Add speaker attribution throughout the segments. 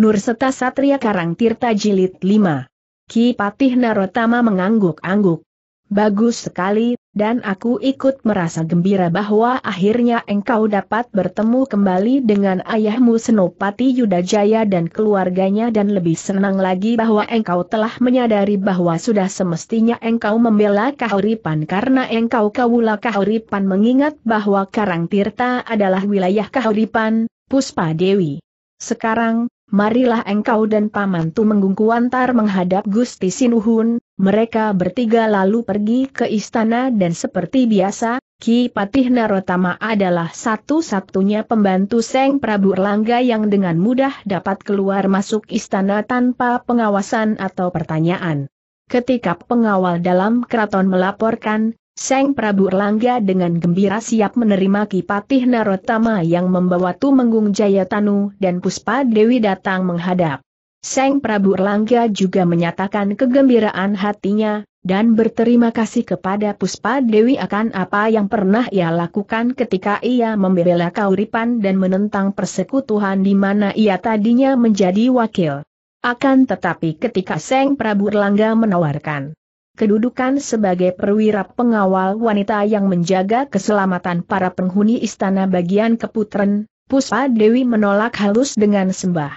Speaker 1: Nurseta Satria Karang Tirta Jilid 5. Ki Patih Narotama mengangguk-angguk. Bagus sekali, dan aku ikut merasa gembira bahwa akhirnya engkau dapat bertemu kembali dengan ayahmu Senopati Yudajaya dan keluarganya dan lebih senang lagi bahwa engkau telah menyadari bahwa sudah semestinya engkau membela Kahuripan karena engkau kawula Kahuripan mengingat bahwa Karang Tirta adalah wilayah Kahuripan, Puspa Dewi. Sekarang, marilah engkau dan pamantu menggungku antar menghadap Gusti Sinuhun, mereka bertiga lalu pergi ke istana dan seperti biasa, Ki Patih Narotama adalah satu-satunya pembantu Seng Prabu Erlangga yang dengan mudah dapat keluar masuk istana tanpa pengawasan atau pertanyaan. Ketika pengawal dalam keraton melaporkan, Seng Prabu Erlangga dengan gembira siap menerima Kipatih Narotama yang membawa Tumenggung Jayatanu dan Puspa Dewi datang menghadap. Seng Prabu Erlangga juga menyatakan kegembiraan hatinya, dan berterima kasih kepada Puspa Dewi akan apa yang pernah ia lakukan ketika ia membela Kauripan dan menentang persekutuan di mana ia tadinya menjadi wakil. Akan tetapi ketika Seng Prabu Erlangga menawarkan kedudukan sebagai perwira pengawal wanita yang menjaga keselamatan para penghuni istana bagian keputren, Puspa Dewi menolak halus dengan sembah.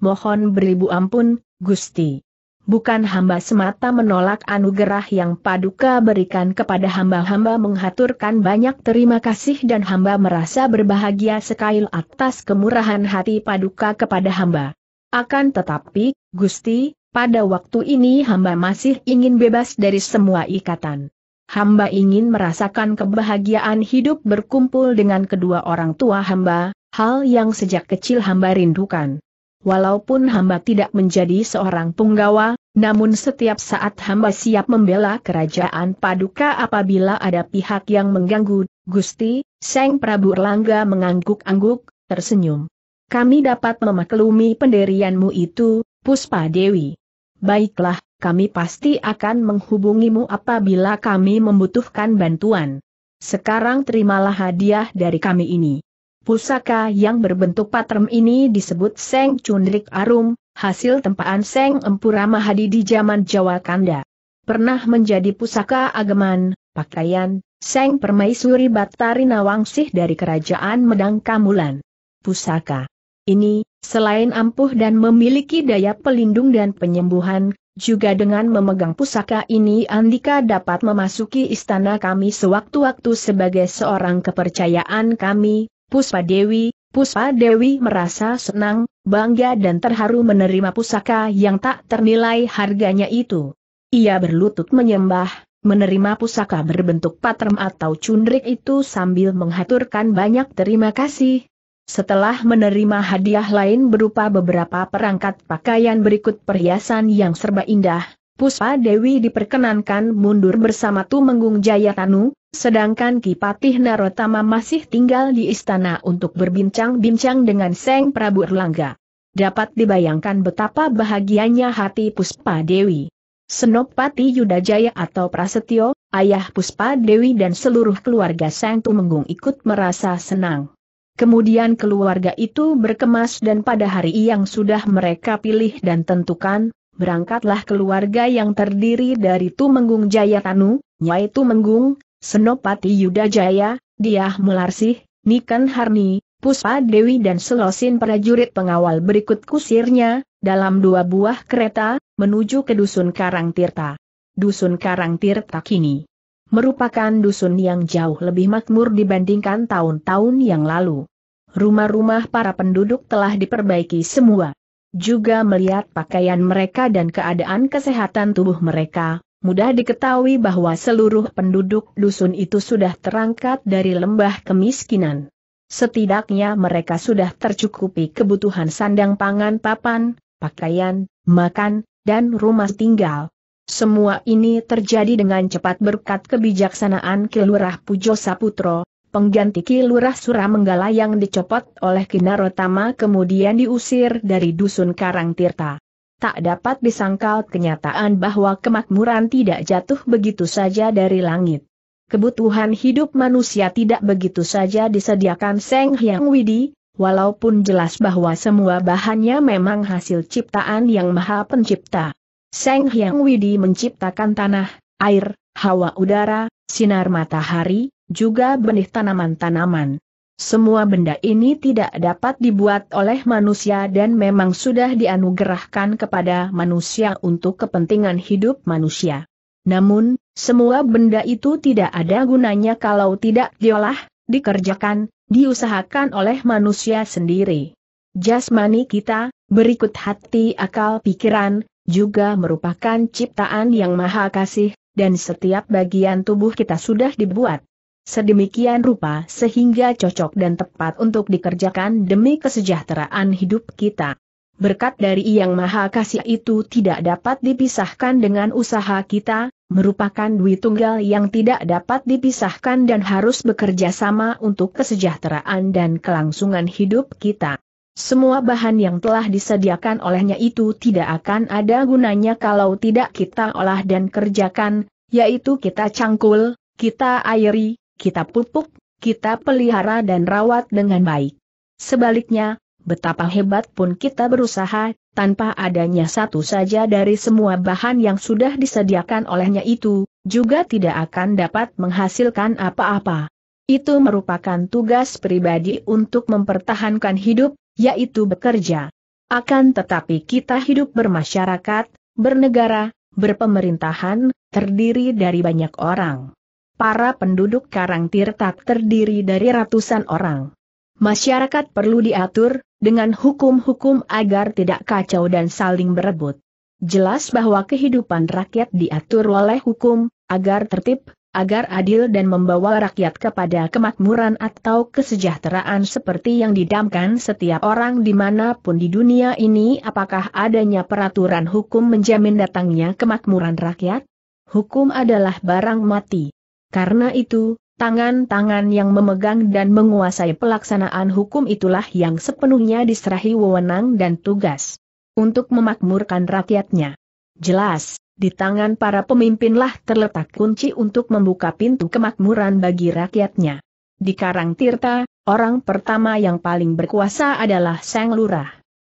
Speaker 1: Mohon beribu ampun, Gusti. Bukan hamba semata menolak anugerah yang paduka berikan kepada hamba-hamba menghaturkan banyak terima kasih dan hamba merasa berbahagia sekali atas kemurahan hati paduka kepada hamba. Akan tetapi, Gusti, pada waktu ini hamba masih ingin bebas dari semua ikatan. Hamba ingin merasakan kebahagiaan hidup berkumpul dengan kedua orang tua hamba, hal yang sejak kecil hamba rindukan. Walaupun hamba tidak menjadi seorang punggawa, namun setiap saat hamba siap membela kerajaan paduka apabila ada pihak yang mengganggu. Gusti, Seng Prabu Erlangga mengangguk-angguk, tersenyum. Kami dapat memaklumi penderianmu itu, Puspa Dewi. Baiklah, kami pasti akan menghubungimu apabila kami membutuhkan bantuan. Sekarang terimalah hadiah dari kami ini. Pusaka yang berbentuk patrem ini disebut Seng Cundrik Arum, hasil tempaan Seng Empura Mahadi di zaman Jawa Kanda. Pernah menjadi pusaka ageman, pakaian, Seng Permaisuri Batari Nawangsih dari Kerajaan Medang Kamulan. Pusaka ini, selain ampuh dan memiliki daya pelindung dan penyembuhan, juga dengan memegang pusaka ini Andika dapat memasuki istana kami sewaktu-waktu sebagai seorang kepercayaan kami, Puspa Dewi, Puspa Dewi merasa senang, bangga dan terharu menerima pusaka yang tak ternilai harganya itu. Ia berlutut menyembah, menerima pusaka berbentuk patrem atau cundrik itu sambil menghaturkan banyak terima kasih, setelah menerima hadiah lain berupa beberapa perangkat pakaian berikut perhiasan yang serba indah, Puspa Dewi diperkenankan mundur bersama Tumenggung Jayatanu, sedangkan Kipatih Narotama masih tinggal di istana untuk berbincang-bincang dengan Seng Prabu Erlangga. Dapat dibayangkan betapa bahagianya hati Puspa Dewi. Senopati Yudajaya atau Prasetyo, ayah Puspa Dewi dan seluruh keluarga Tu Tumenggung ikut merasa senang. Kemudian keluarga itu berkemas dan pada hari yang sudah mereka pilih dan tentukan, berangkatlah keluarga yang terdiri dari Tumenggung Jayatanu, Nyai Tumenggung, Senopati Yuda Jaya, Diah Mularsih, Niken Harni, Puspa Dewi dan Selosin prajurit pengawal berikut kusirnya, dalam dua buah kereta, menuju ke Dusun Karang Tirta. Dusun Karang Tirta kini merupakan dusun yang jauh lebih makmur dibandingkan tahun-tahun yang lalu. Rumah-rumah para penduduk telah diperbaiki semua. Juga melihat pakaian mereka dan keadaan kesehatan tubuh mereka, mudah diketahui bahwa seluruh penduduk dusun itu sudah terangkat dari lembah kemiskinan. Setidaknya mereka sudah tercukupi kebutuhan sandang pangan papan, pakaian, makan, dan rumah tinggal, semua ini terjadi dengan cepat berkat kebijaksanaan Kilurah Pujo Saputro, pengganti Kilurah Suramenggala yang dicopot oleh Kinarotama kemudian diusir dari Dusun Karang Tirta. Tak dapat disangkal kenyataan bahwa kemakmuran tidak jatuh begitu saja dari langit. Kebutuhan hidup manusia tidak begitu saja disediakan Seng Hyang Widi, walaupun jelas bahwa semua bahannya memang hasil ciptaan yang maha pencipta. Seng Hyang Widi menciptakan tanah, air, hawa udara, sinar matahari, juga benih tanaman-tanaman. Semua benda ini tidak dapat dibuat oleh manusia dan memang sudah dianugerahkan kepada manusia untuk kepentingan hidup manusia. Namun, semua benda itu tidak ada gunanya kalau tidak diolah, dikerjakan, diusahakan oleh manusia sendiri. Jasmani kita, berikut hati akal pikiran, juga merupakan ciptaan yang maha kasih, dan setiap bagian tubuh kita sudah dibuat sedemikian rupa sehingga cocok dan tepat untuk dikerjakan demi kesejahteraan hidup kita. Berkat dari Yang Maha Kasih itu tidak dapat dipisahkan dengan usaha kita, merupakan duit tunggal yang tidak dapat dipisahkan dan harus bekerja sama untuk kesejahteraan dan kelangsungan hidup kita. Semua bahan yang telah disediakan olehnya itu tidak akan ada gunanya kalau tidak kita olah dan kerjakan, yaitu kita cangkul, kita airi, kita pupuk, kita pelihara dan rawat dengan baik. Sebaliknya, betapa hebat pun kita berusaha, tanpa adanya satu saja dari semua bahan yang sudah disediakan olehnya itu, juga tidak akan dapat menghasilkan apa-apa. Itu merupakan tugas pribadi untuk mempertahankan hidup, yaitu bekerja. Akan tetapi kita hidup bermasyarakat, bernegara, berpemerintahan, terdiri dari banyak orang. Para penduduk Karang Tirtak terdiri dari ratusan orang. Masyarakat perlu diatur, dengan hukum-hukum agar tidak kacau dan saling berebut. Jelas bahwa kehidupan rakyat diatur oleh hukum, agar tertib, agar adil dan membawa rakyat kepada kemakmuran atau kesejahteraan seperti yang didamkan setiap orang dimanapun di dunia ini apakah adanya peraturan hukum menjamin datangnya kemakmuran rakyat? Hukum adalah barang mati. Karena itu, tangan-tangan yang memegang dan menguasai pelaksanaan hukum itulah yang sepenuhnya diserahi wewenang dan tugas untuk memakmurkan rakyatnya. Jelas, di tangan para pemimpinlah terletak kunci untuk membuka pintu kemakmuran bagi rakyatnya. Di Karang Tirta, orang pertama yang paling berkuasa adalah Sang Lurah.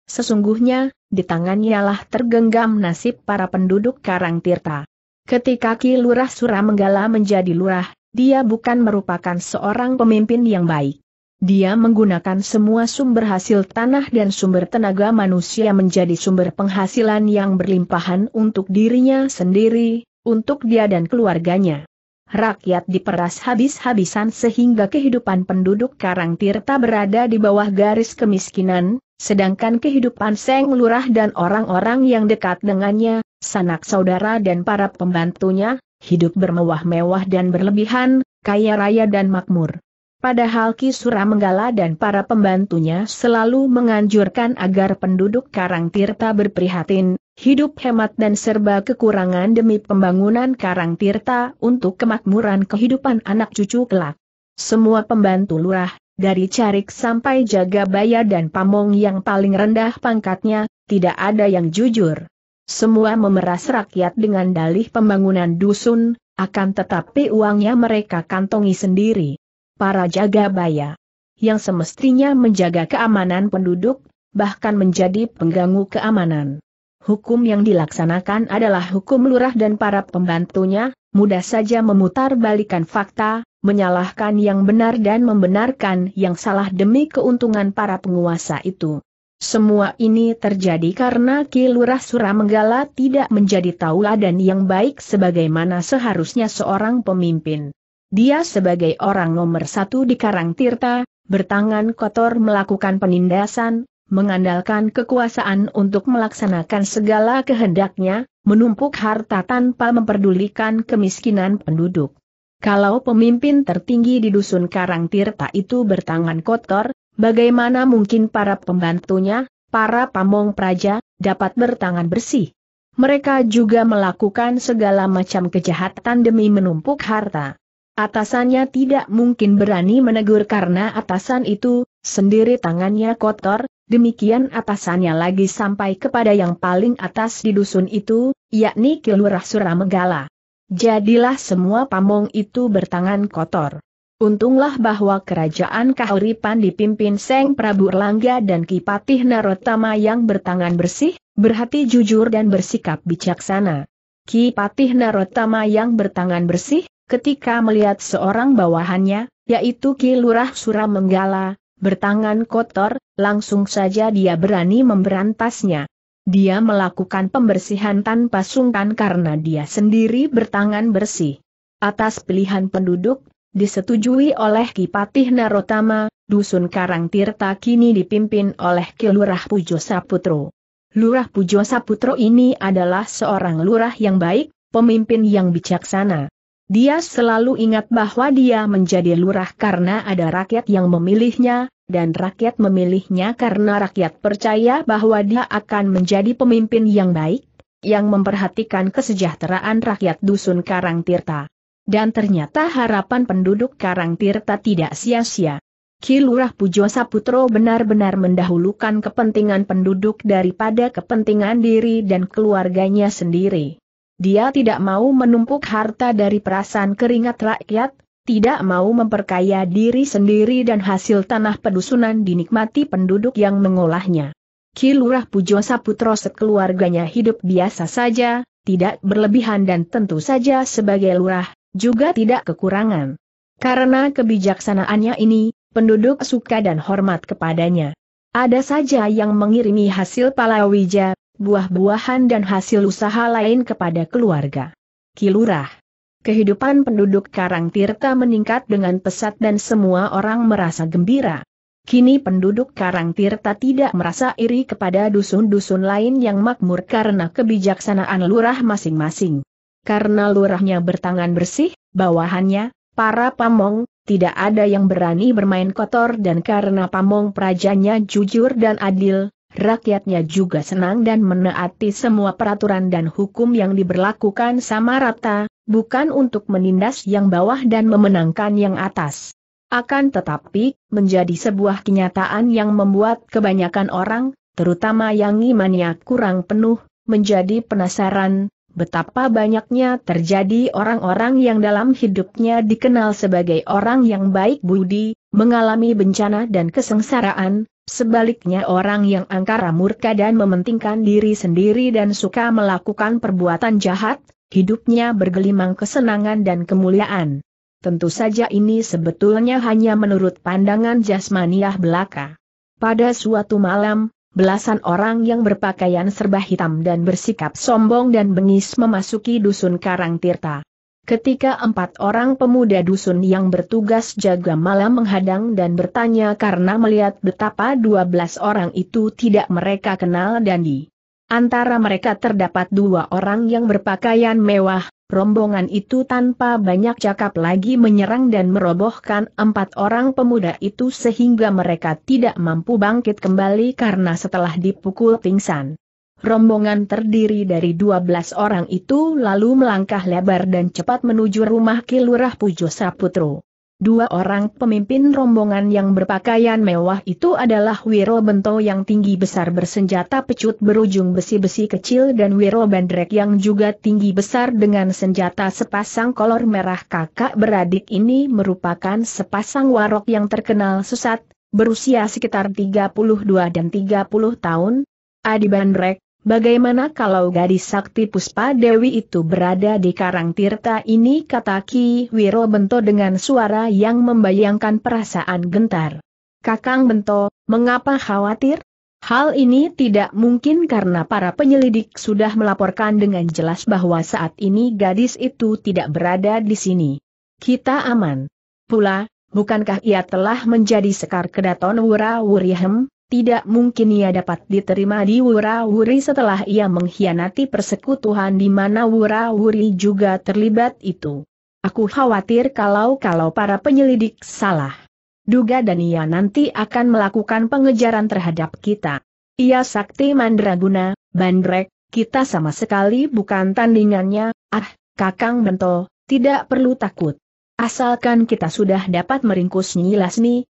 Speaker 1: Sesungguhnya, di tangannya lah tergenggam nasib para penduduk Karang Tirta. Ketika Ki Lurah menggala menjadi lurah, dia bukan merupakan seorang pemimpin yang baik. Dia menggunakan semua sumber hasil tanah dan sumber tenaga manusia menjadi sumber penghasilan yang berlimpahan untuk dirinya sendiri, untuk dia dan keluarganya. Rakyat diperas habis-habisan sehingga kehidupan penduduk Karang Tirta berada di bawah garis kemiskinan, sedangkan kehidupan Seng Lurah dan orang-orang yang dekat dengannya, sanak saudara dan para pembantunya, hidup bermewah-mewah dan berlebihan, kaya raya dan makmur. Padahal Kisura Menggala dan para pembantunya selalu menganjurkan agar penduduk Karang Tirta berprihatin, hidup hemat dan serba kekurangan demi pembangunan Karang Tirta untuk kemakmuran kehidupan anak cucu kelak. Semua pembantu lurah, dari carik sampai jaga baya dan pamong yang paling rendah pangkatnya, tidak ada yang jujur. Semua memeras rakyat dengan dalih pembangunan dusun, akan tetapi uangnya mereka kantongi sendiri para jaga baya. Yang semestinya menjaga keamanan penduduk, bahkan menjadi pengganggu keamanan. Hukum yang dilaksanakan adalah hukum lurah dan para pembantunya, mudah saja memutar fakta, menyalahkan yang benar dan membenarkan yang salah demi keuntungan para penguasa itu. Semua ini terjadi karena Ki Lurah Suramenggala tidak menjadi tauladan yang baik sebagaimana seharusnya seorang pemimpin. Dia sebagai orang nomor satu di Karang Tirta, bertangan kotor melakukan penindasan, mengandalkan kekuasaan untuk melaksanakan segala kehendaknya, menumpuk harta tanpa memperdulikan kemiskinan penduduk. Kalau pemimpin tertinggi di dusun Karang Tirta itu bertangan kotor, bagaimana mungkin para pembantunya, para pamong praja, dapat bertangan bersih? Mereka juga melakukan segala macam kejahatan demi menumpuk harta. Atasannya tidak mungkin berani menegur karena atasan itu, sendiri tangannya kotor, demikian atasannya lagi sampai kepada yang paling atas di dusun itu, yakni Kilurah Suramegala. Jadilah semua pamong itu bertangan kotor. Untunglah bahwa kerajaan Kahuripan dipimpin Seng Prabu Erlangga dan Kipatih Narotama yang bertangan bersih, berhati jujur dan bersikap bijaksana. Kipatih Narotama yang bertangan bersih, ketika melihat seorang bawahannya, yaitu Ki Lurah Menggala, bertangan kotor, langsung saja dia berani memberantasnya. Dia melakukan pembersihan tanpa sungkan karena dia sendiri bertangan bersih. Atas pilihan penduduk, disetujui oleh Kipatih Narotama, Dusun Karang Tirta kini dipimpin oleh Ki Lurah Pujo Saputro. Lurah Pujo Saputro ini adalah seorang lurah yang baik, pemimpin yang bijaksana. Dia selalu ingat bahwa dia menjadi lurah karena ada rakyat yang memilihnya, dan rakyat memilihnya karena rakyat percaya bahwa dia akan menjadi pemimpin yang baik, yang memperhatikan kesejahteraan rakyat dusun Karangtirta. Dan ternyata harapan penduduk Karang Tirta tidak sia-sia. Kilurah Lurah Pujo Saputro benar-benar mendahulukan kepentingan penduduk daripada kepentingan diri dan keluarganya sendiri. Dia tidak mau menumpuk harta dari perasaan keringat rakyat, tidak mau memperkaya diri sendiri dan hasil tanah pedusunan dinikmati penduduk yang mengolahnya. Kilurah Pujo Saputro sekeluarganya hidup biasa saja, tidak berlebihan dan tentu saja sebagai lurah, juga tidak kekurangan. Karena kebijaksanaannya ini, penduduk suka dan hormat kepadanya. Ada saja yang mengirimi hasil Palawija, buah-buahan dan hasil usaha lain kepada keluarga. Kilurah Kehidupan penduduk Karang Tirta meningkat dengan pesat dan semua orang merasa gembira. Kini penduduk Karang Tirta tidak merasa iri kepada dusun-dusun lain yang makmur karena kebijaksanaan lurah masing-masing. Karena lurahnya bertangan bersih, bawahannya, para pamong, tidak ada yang berani bermain kotor dan karena pamong prajanya jujur dan adil, rakyatnya juga senang dan menaati semua peraturan dan hukum yang diberlakukan sama rata, bukan untuk menindas yang bawah dan memenangkan yang atas. Akan tetapi, menjadi sebuah kenyataan yang membuat kebanyakan orang, terutama yang imannya kurang penuh, menjadi penasaran, betapa banyaknya terjadi orang-orang yang dalam hidupnya dikenal sebagai orang yang baik budi, mengalami bencana dan kesengsaraan, Sebaliknya orang yang angkara murka dan mementingkan diri sendiri dan suka melakukan perbuatan jahat, hidupnya bergelimang kesenangan dan kemuliaan. Tentu saja ini sebetulnya hanya menurut pandangan jasmaniah belaka. Pada suatu malam, belasan orang yang berpakaian serba hitam dan bersikap sombong dan bengis memasuki dusun Karang Tirta. Ketika empat orang pemuda dusun yang bertugas jaga malam menghadang dan bertanya karena melihat betapa dua belas orang itu tidak mereka kenal dan di Antara mereka terdapat dua orang yang berpakaian mewah, rombongan itu tanpa banyak cakap lagi menyerang dan merobohkan empat orang pemuda itu sehingga mereka tidak mampu bangkit kembali karena setelah dipukul pingsan. Rombongan terdiri dari 12 orang itu lalu melangkah lebar dan cepat menuju rumah Kilurah Pujo Saputro. Dua orang pemimpin rombongan yang berpakaian mewah itu adalah Wiro Bento yang tinggi besar bersenjata pecut berujung besi-besi kecil dan Wiro Bandrek yang juga tinggi besar dengan senjata sepasang kolor merah kakak beradik ini merupakan sepasang warok yang terkenal sesat, berusia sekitar 32 dan 30 tahun, Adi Bandrek, Bagaimana kalau gadis sakti Puspa Dewi itu berada di Karang Tirta ini kata Ki Wiro Bento dengan suara yang membayangkan perasaan gentar. Kakang Bento, mengapa khawatir? Hal ini tidak mungkin karena para penyelidik sudah melaporkan dengan jelas bahwa saat ini gadis itu tidak berada di sini. Kita aman. Pula, bukankah ia telah menjadi sekar kedaton Wura Wurihem? Tidak mungkin ia dapat diterima di Wura-Wuri setelah ia mengkhianati persekutuan di mana Wura-Wuri juga terlibat itu. Aku khawatir kalau-kalau para penyelidik salah. Duga dan ia nanti akan melakukan pengejaran terhadap kita. Ia sakti mandraguna, bandrek, kita sama sekali bukan tandingannya, ah, kakang bento, tidak perlu takut. Asalkan kita sudah dapat meringkus nih,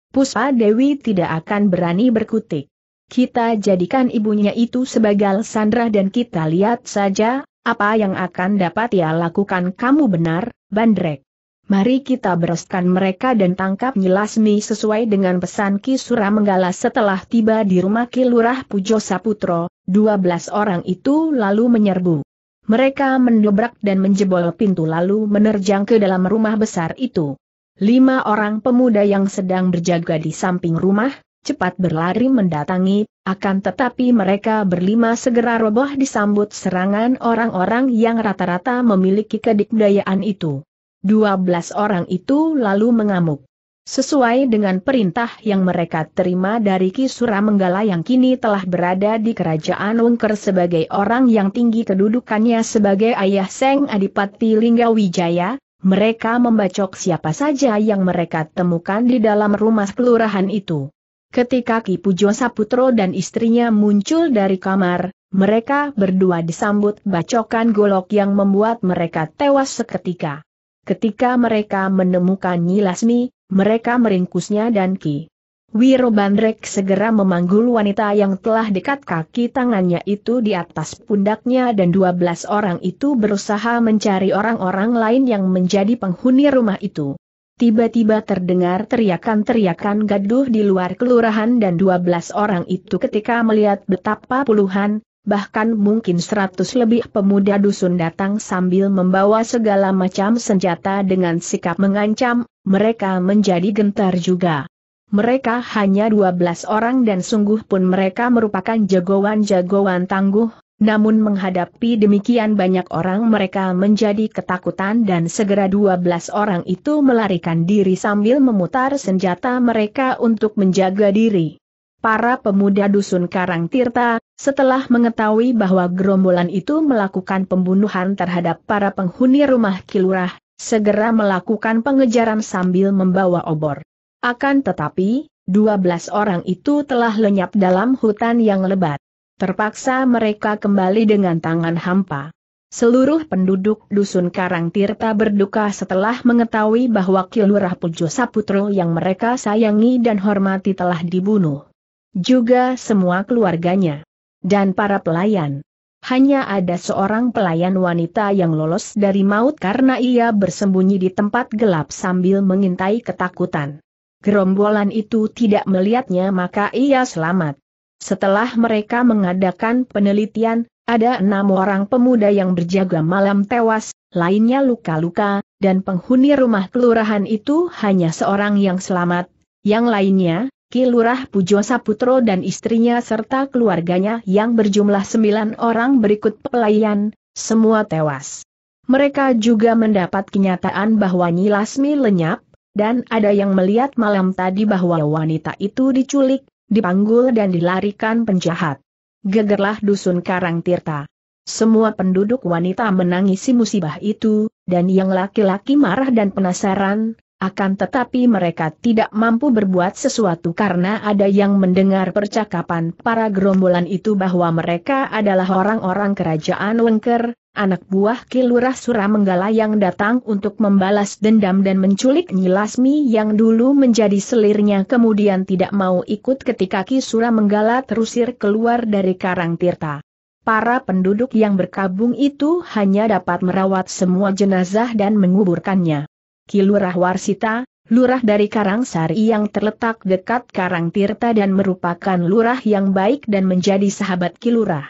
Speaker 1: Puspa Dewi tidak akan berani berkutik. Kita jadikan ibunya itu sebagai sandra dan kita lihat saja, apa yang akan dapat ia lakukan kamu benar, bandrek. Mari kita bereskan mereka dan tangkap Nyilasmi sesuai dengan pesan Ki Suramenggala setelah tiba di rumah Ki Lurah Pujo Saputro, 12 orang itu lalu menyerbu. Mereka mendobrak dan menjebol pintu lalu menerjang ke dalam rumah besar itu. Lima orang pemuda yang sedang berjaga di samping rumah, cepat berlari mendatangi, akan tetapi mereka berlima segera roboh disambut serangan orang-orang yang rata-rata memiliki kedikdayaan itu. Dua belas orang itu lalu mengamuk. Sesuai dengan perintah yang mereka terima dari Kisura Menggala yang kini telah berada di kerajaan Wengker sebagai orang yang tinggi kedudukannya sebagai ayah Seng Adipati Linggawijaya, mereka membacok siapa saja yang mereka temukan di dalam rumah kelurahan itu. Ketika Ki Pujo Saputro dan istrinya muncul dari kamar, mereka berdua disambut bacokan golok yang membuat mereka tewas seketika. Ketika mereka menemukan Nyilasmi, mereka meringkusnya dan Ki Wiro Bandrek segera memanggul wanita yang telah dekat kaki tangannya itu di atas pundaknya dan 12 orang itu berusaha mencari orang-orang lain yang menjadi penghuni rumah itu. Tiba-tiba terdengar teriakan-teriakan gaduh di luar kelurahan dan 12 orang itu ketika melihat betapa puluhan, bahkan mungkin seratus lebih pemuda dusun datang sambil membawa segala macam senjata dengan sikap mengancam, mereka menjadi gentar juga. Mereka hanya 12 orang dan sungguh pun mereka merupakan jagoan-jagoan tangguh, namun menghadapi demikian banyak orang mereka menjadi ketakutan dan segera 12 orang itu melarikan diri sambil memutar senjata mereka untuk menjaga diri. Para pemuda dusun Karang Tirta, setelah mengetahui bahwa gerombolan itu melakukan pembunuhan terhadap para penghuni rumah kilurah, segera melakukan pengejaran sambil membawa obor. Akan tetapi, 12 orang itu telah lenyap dalam hutan yang lebat. Terpaksa mereka kembali dengan tangan hampa. Seluruh penduduk dusun Karang Tirta berduka setelah mengetahui bahwa Kilurah Pujo Saputro yang mereka sayangi dan hormati telah dibunuh. Juga semua keluarganya. Dan para pelayan. Hanya ada seorang pelayan wanita yang lolos dari maut karena ia bersembunyi di tempat gelap sambil mengintai ketakutan gerombolan itu tidak melihatnya maka ia selamat. Setelah mereka mengadakan penelitian, ada enam orang pemuda yang berjaga malam tewas, lainnya luka-luka, dan penghuni rumah kelurahan itu hanya seorang yang selamat, yang lainnya, Kilurah Pujo Saputro dan istrinya serta keluarganya yang berjumlah sembilan orang berikut pelayan, semua tewas. Mereka juga mendapat kenyataan bahwa Nyilasmi lenyap, dan ada yang melihat malam tadi bahwa wanita itu diculik, dipanggul dan dilarikan penjahat. Gegerlah dusun Karang Tirta. Semua penduduk wanita menangisi musibah itu, dan yang laki-laki marah dan penasaran, akan tetapi mereka tidak mampu berbuat sesuatu karena ada yang mendengar percakapan para gerombolan itu bahwa mereka adalah orang-orang kerajaan Wengker, anak buah Kilurah Suramenggala yang datang untuk membalas dendam dan menculik Nyilasmi yang dulu menjadi selirnya kemudian tidak mau ikut ketika Ki Suramenggala terusir keluar dari Karang Tirta. Para penduduk yang berkabung itu hanya dapat merawat semua jenazah dan menguburkannya. Kilurah Warsita, lurah dari Karangsari yang terletak dekat Karang Tirta dan merupakan lurah yang baik dan menjadi sahabat Kilurah.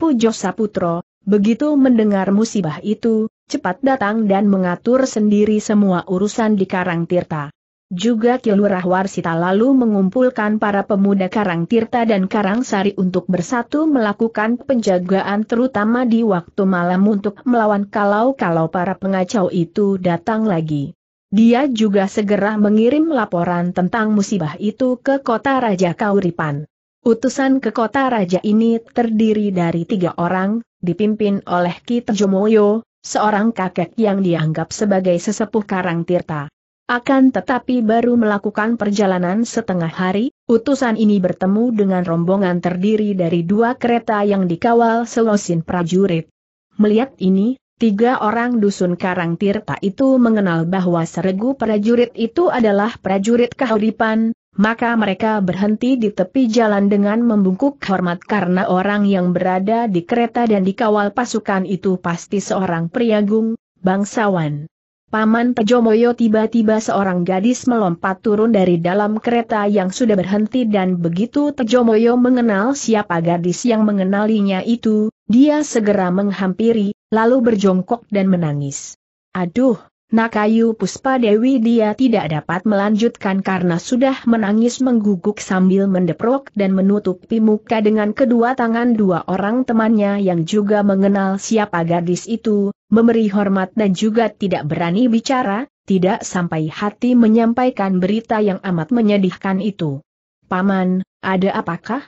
Speaker 1: Pujo Saputro, begitu mendengar musibah itu, cepat datang dan mengatur sendiri semua urusan di Karang Tirta. Juga Kilurah Warsita lalu mengumpulkan para pemuda Karang Tirta dan Karang Sari untuk bersatu melakukan penjagaan terutama di waktu malam untuk melawan kalau-kalau para pengacau itu datang lagi. Dia juga segera mengirim laporan tentang musibah itu ke kota Raja Kauripan. Utusan ke kota Raja ini terdiri dari tiga orang, dipimpin oleh Ki Jomoyo, seorang kakek yang dianggap sebagai sesepuh Karang Tirta. Akan tetapi baru melakukan perjalanan setengah hari, utusan ini bertemu dengan rombongan terdiri dari dua kereta yang dikawal selosin prajurit. Melihat ini, tiga orang dusun Karang Tirta itu mengenal bahwa seregu prajurit itu adalah prajurit kehadipan, maka mereka berhenti di tepi jalan dengan membungkuk hormat karena orang yang berada di kereta dan dikawal pasukan itu pasti seorang priagung, bangsawan. Paman Pejomoyo tiba-tiba seorang gadis melompat turun dari dalam kereta yang sudah berhenti dan begitu Pejomoyo mengenal siapa gadis yang mengenalinya itu, dia segera menghampiri, lalu berjongkok dan menangis. Aduh, Nakayu Puspa Dewi dia tidak dapat melanjutkan karena sudah menangis mengguguk sambil mendeprok dan menutupi muka dengan kedua tangan dua orang temannya yang juga mengenal siapa gadis itu, memberi hormat dan juga tidak berani bicara, tidak sampai hati menyampaikan berita yang amat menyedihkan itu. Paman, ada apakah?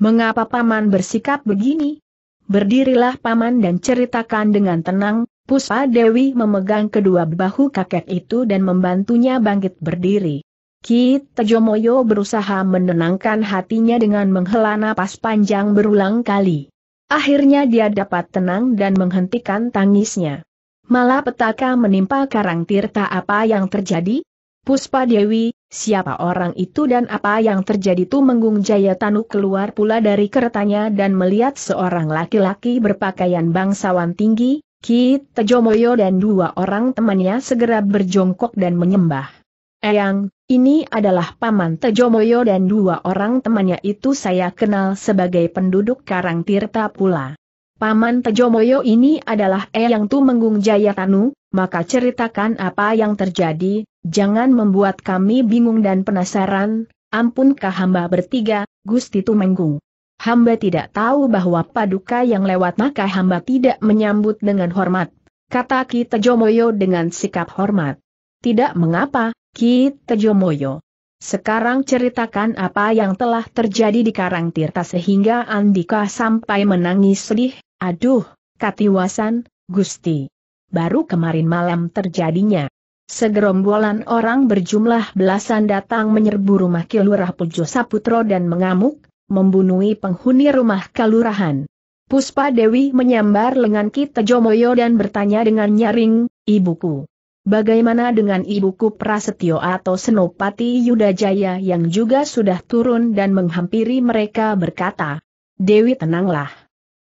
Speaker 1: Mengapa Paman bersikap begini? Berdirilah Paman dan ceritakan dengan tenang, Puspa Dewi memegang kedua bahu kakek itu dan membantunya bangkit berdiri. Ki Tejomoyo berusaha menenangkan hatinya dengan menghela napas panjang berulang kali. Akhirnya dia dapat tenang dan menghentikan tangisnya. Malapetaka menimpa Karang Tirta apa yang terjadi? Puspa Dewi, siapa orang itu dan apa yang terjadi jaya Jayatanu keluar pula dari keretanya dan melihat seorang laki-laki berpakaian bangsawan tinggi, Ki Tejomoyo dan dua orang temannya segera berjongkok dan menyembah. Eyang, ini adalah Paman Tejomoyo dan dua orang temannya itu saya kenal sebagai penduduk Karang Tirta pula. Paman Tejomoyo ini adalah Eyang Tumenggung Jayatanu, maka ceritakan apa yang terjadi, jangan membuat kami bingung dan penasaran, ampun hamba bertiga, Gusti Tumenggung hamba tidak tahu bahwa paduka yang lewat maka hamba tidak menyambut dengan hormat. Kata Ki Tejomoyo dengan sikap hormat. Tidak mengapa, Ki Tejomoyo. Sekarang ceritakan apa yang telah terjadi di Karang Tirta sehingga Andika sampai menangis sedih, aduh, katiwasan, Gusti. Baru kemarin malam terjadinya. Segerombolan orang berjumlah belasan datang menyerbu rumah Kilurah Pujo Saputro dan mengamuk, membunuhi penghuni rumah kalurahan. Puspa Dewi menyambar lengan Kita Jomoyo dan bertanya dengan nyaring, Ibuku. Bagaimana dengan ibuku Prasetyo atau Senopati Yudajaya yang juga sudah turun dan menghampiri mereka berkata, Dewi tenanglah.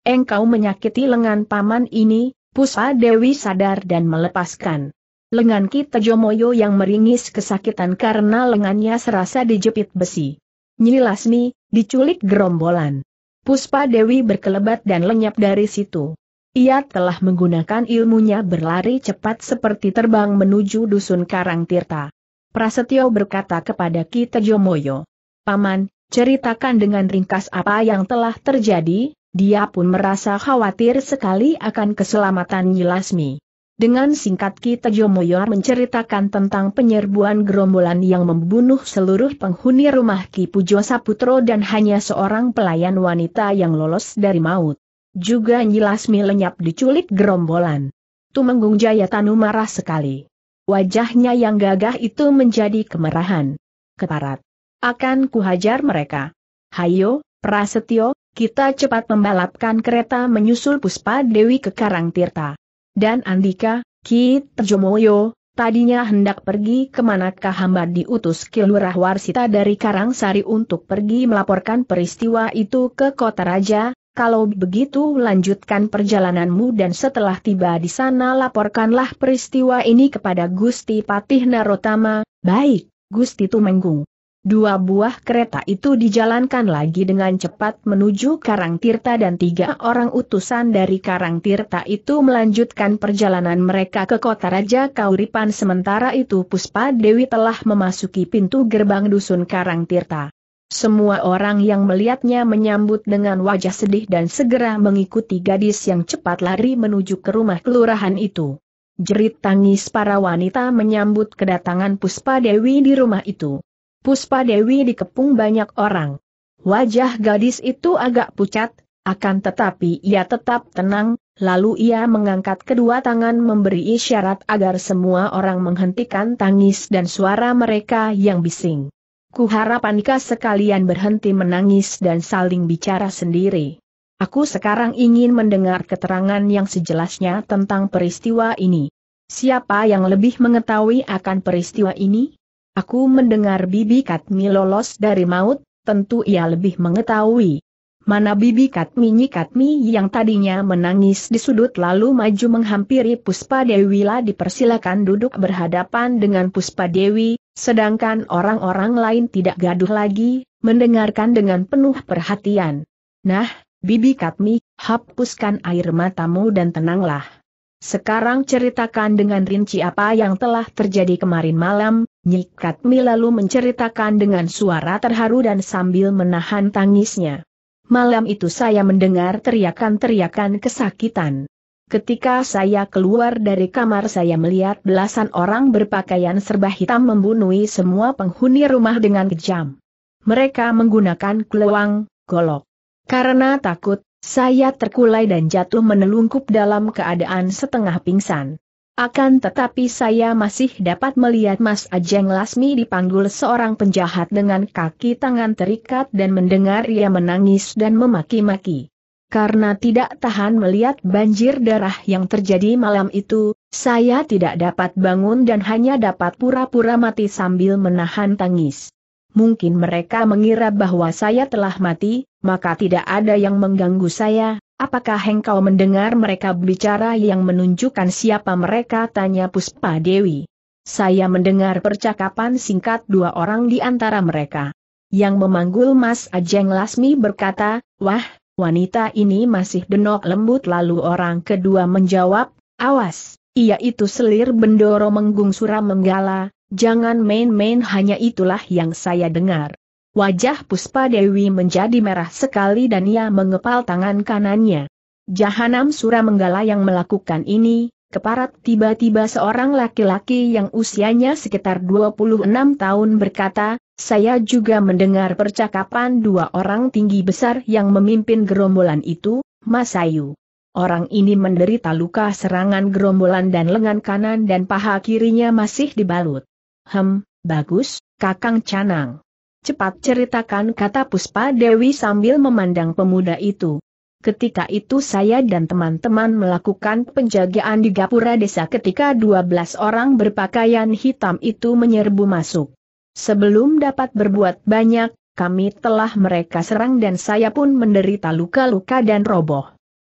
Speaker 1: Engkau menyakiti lengan paman ini, Puspa Dewi sadar dan melepaskan. Lengan Kita Jomoyo yang meringis kesakitan karena lengannya serasa dijepit besi. Nyilasmi, diculik gerombolan. Puspa Dewi berkelebat dan lenyap dari situ. Ia telah menggunakan ilmunya berlari cepat seperti terbang menuju dusun Karang Tirta. Prasetyo berkata kepada Ki Tejomoyo, Paman, ceritakan dengan ringkas apa yang telah terjadi, dia pun merasa khawatir sekali akan keselamatan Nyilasmi. Dengan singkat Ki Tejo menceritakan tentang penyerbuan gerombolan yang membunuh seluruh penghuni rumah Ki Pujo Saputro dan hanya seorang pelayan wanita yang lolos dari maut. Juga Nyilasmi lenyap diculik gerombolan. Tumenggung Jayatanu marah sekali. Wajahnya yang gagah itu menjadi kemerahan. Keparat. Akan kuhajar mereka. Hayo, Prasetyo, kita cepat membalapkan kereta menyusul Puspa Dewi ke Tirta. Dan Andika, Ki Terjomoyo, tadinya hendak pergi kemanakah hamba diutus Kilurah Warsita dari Karangsari untuk pergi melaporkan peristiwa itu ke kota raja, kalau begitu lanjutkan perjalananmu dan setelah tiba di sana laporkanlah peristiwa ini kepada Gusti Patih Narotama, baik, Gusti Tumenggung. Dua buah kereta itu dijalankan lagi dengan cepat menuju Karang Tirta dan tiga orang utusan dari Karang Tirta itu melanjutkan perjalanan mereka ke kota Raja Kauripan sementara itu Puspa Dewi telah memasuki pintu gerbang dusun Karang Tirta. Semua orang yang melihatnya menyambut dengan wajah sedih dan segera mengikuti gadis yang cepat lari menuju ke rumah kelurahan itu. Jerit tangis para wanita menyambut kedatangan Puspa Dewi di rumah itu. Puspa Dewi dikepung banyak orang. Wajah gadis itu agak pucat, akan tetapi ia tetap tenang, lalu ia mengangkat kedua tangan memberi isyarat agar semua orang menghentikan tangis dan suara mereka yang bising. Kuharap Anika sekalian berhenti menangis dan saling bicara sendiri. Aku sekarang ingin mendengar keterangan yang sejelasnya tentang peristiwa ini. Siapa yang lebih mengetahui akan peristiwa ini? Aku mendengar Bibi Katmi lolos dari maut, tentu ia lebih mengetahui. Mana Bibi Katmi Katmi yang tadinya menangis di sudut lalu maju menghampiri Puspa Dewi lah dipersilakan duduk berhadapan dengan Puspa Dewi, sedangkan orang-orang lain tidak gaduh lagi, mendengarkan dengan penuh perhatian. Nah, Bibi Katmi, hapuskan air matamu dan tenanglah. Sekarang ceritakan dengan rinci apa yang telah terjadi kemarin malam, Nyik lalu menceritakan dengan suara terharu dan sambil menahan tangisnya. Malam itu saya mendengar teriakan-teriakan kesakitan. Ketika saya keluar dari kamar saya melihat belasan orang berpakaian serba hitam membunuhi semua penghuni rumah dengan kejam. Mereka menggunakan keluang, golok. Karena takut, saya terkulai dan jatuh menelungkup dalam keadaan setengah pingsan. Akan tetapi saya masih dapat melihat Mas Ajeng Lasmi dipanggul seorang penjahat dengan kaki tangan terikat dan mendengar ia menangis dan memaki-maki. Karena tidak tahan melihat banjir darah yang terjadi malam itu, saya tidak dapat bangun dan hanya dapat pura-pura mati sambil menahan tangis mungkin mereka mengira bahwa saya telah mati, maka tidak ada yang mengganggu saya. Apakah engkau mendengar mereka bicara yang menunjukkan siapa mereka? Tanya Puspa Dewi. Saya mendengar percakapan singkat dua orang di antara mereka. Yang memanggul Mas Ajeng Lasmi berkata, Wah, wanita ini masih denok lembut lalu orang kedua menjawab, Awas, ia itu selir bendoro menggung suram menggala, Jangan main-main hanya itulah yang saya dengar. Wajah Puspa Dewi menjadi merah sekali dan ia mengepal tangan kanannya. Jahanam Sura Menggala yang melakukan ini, keparat tiba-tiba seorang laki-laki yang usianya sekitar 26 tahun berkata, saya juga mendengar percakapan dua orang tinggi besar yang memimpin gerombolan itu, Masayu. Orang ini menderita luka serangan gerombolan dan lengan kanan dan paha kirinya masih dibalut. Hem, bagus, Kakang Canang. Cepat ceritakan kata Puspa Dewi sambil memandang pemuda itu. Ketika itu saya dan teman-teman melakukan penjagaan di Gapura Desa ketika 12 orang berpakaian hitam itu menyerbu masuk. Sebelum dapat berbuat banyak, kami telah mereka serang dan saya pun menderita luka-luka dan roboh.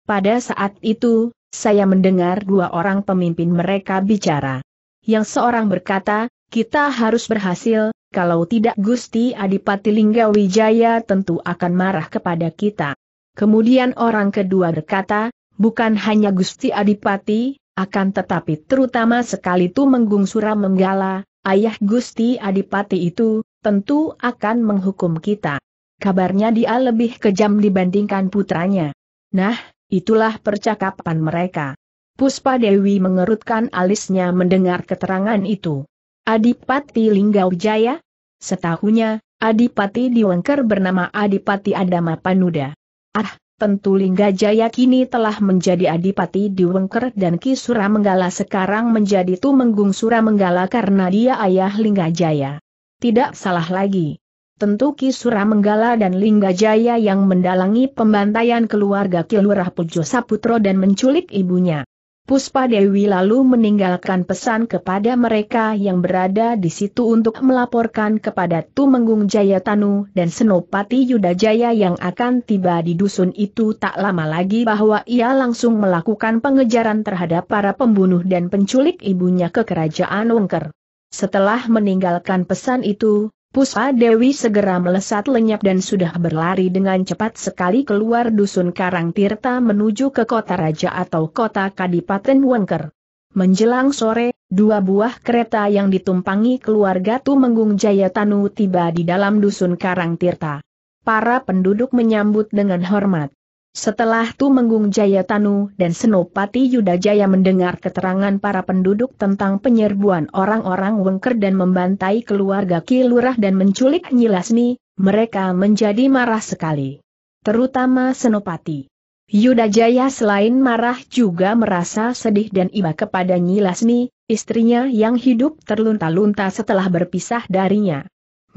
Speaker 1: Pada saat itu, saya mendengar dua orang pemimpin mereka bicara. Yang seorang berkata, kita harus berhasil, kalau tidak Gusti Adipati Lingga Wijaya tentu akan marah kepada kita. Kemudian orang kedua berkata, bukan hanya Gusti Adipati, akan tetapi terutama sekali itu sura menggala, ayah Gusti Adipati itu, tentu akan menghukum kita. Kabarnya dia lebih kejam dibandingkan putranya. Nah, itulah percakapan mereka. Puspa Dewi mengerutkan alisnya mendengar keterangan itu. Adipati Linggau Jaya? Setahunya, Adipati Diwengker bernama Adipati Adama Panuda. Ah, tentu Lingga Jaya kini telah menjadi Adipati Diwengker dan Ki Suramenggala sekarang menjadi Tumenggung Suramenggala karena dia ayah Lingga Jaya. Tidak salah lagi. Tentu Ki Suramenggala dan Lingga Jaya yang mendalangi pembantaian keluarga Kilurah Pujo Saputro dan menculik ibunya. Puspa Dewi lalu meninggalkan pesan kepada mereka yang berada di situ untuk melaporkan kepada Tumenggung Jayatanu dan Senopati Yudajaya yang akan tiba di dusun itu tak lama lagi bahwa ia langsung melakukan pengejaran terhadap para pembunuh dan penculik ibunya ke kerajaan Wengker. Setelah meninggalkan pesan itu, Puspa Dewi segera melesat lenyap dan sudah berlari dengan cepat sekali keluar dusun Karang Tirta menuju ke kota raja atau kota Kadipaten Wengker. Menjelang sore, dua buah kereta yang ditumpangi keluarga Tumenggung Jayatanu tiba di dalam dusun Karang Tirta. Para penduduk menyambut dengan hormat. Setelah Tu Tumenggung Jayatanu dan Senopati Yudajaya mendengar keterangan para penduduk tentang penyerbuan orang-orang Wengker dan membantai keluarga Kilurah dan menculik Nyilasmi, mereka menjadi marah sekali. Terutama Senopati. Yudajaya selain marah juga merasa sedih dan iba kepada Nyilasmi, istrinya yang hidup terlunta-lunta setelah berpisah darinya.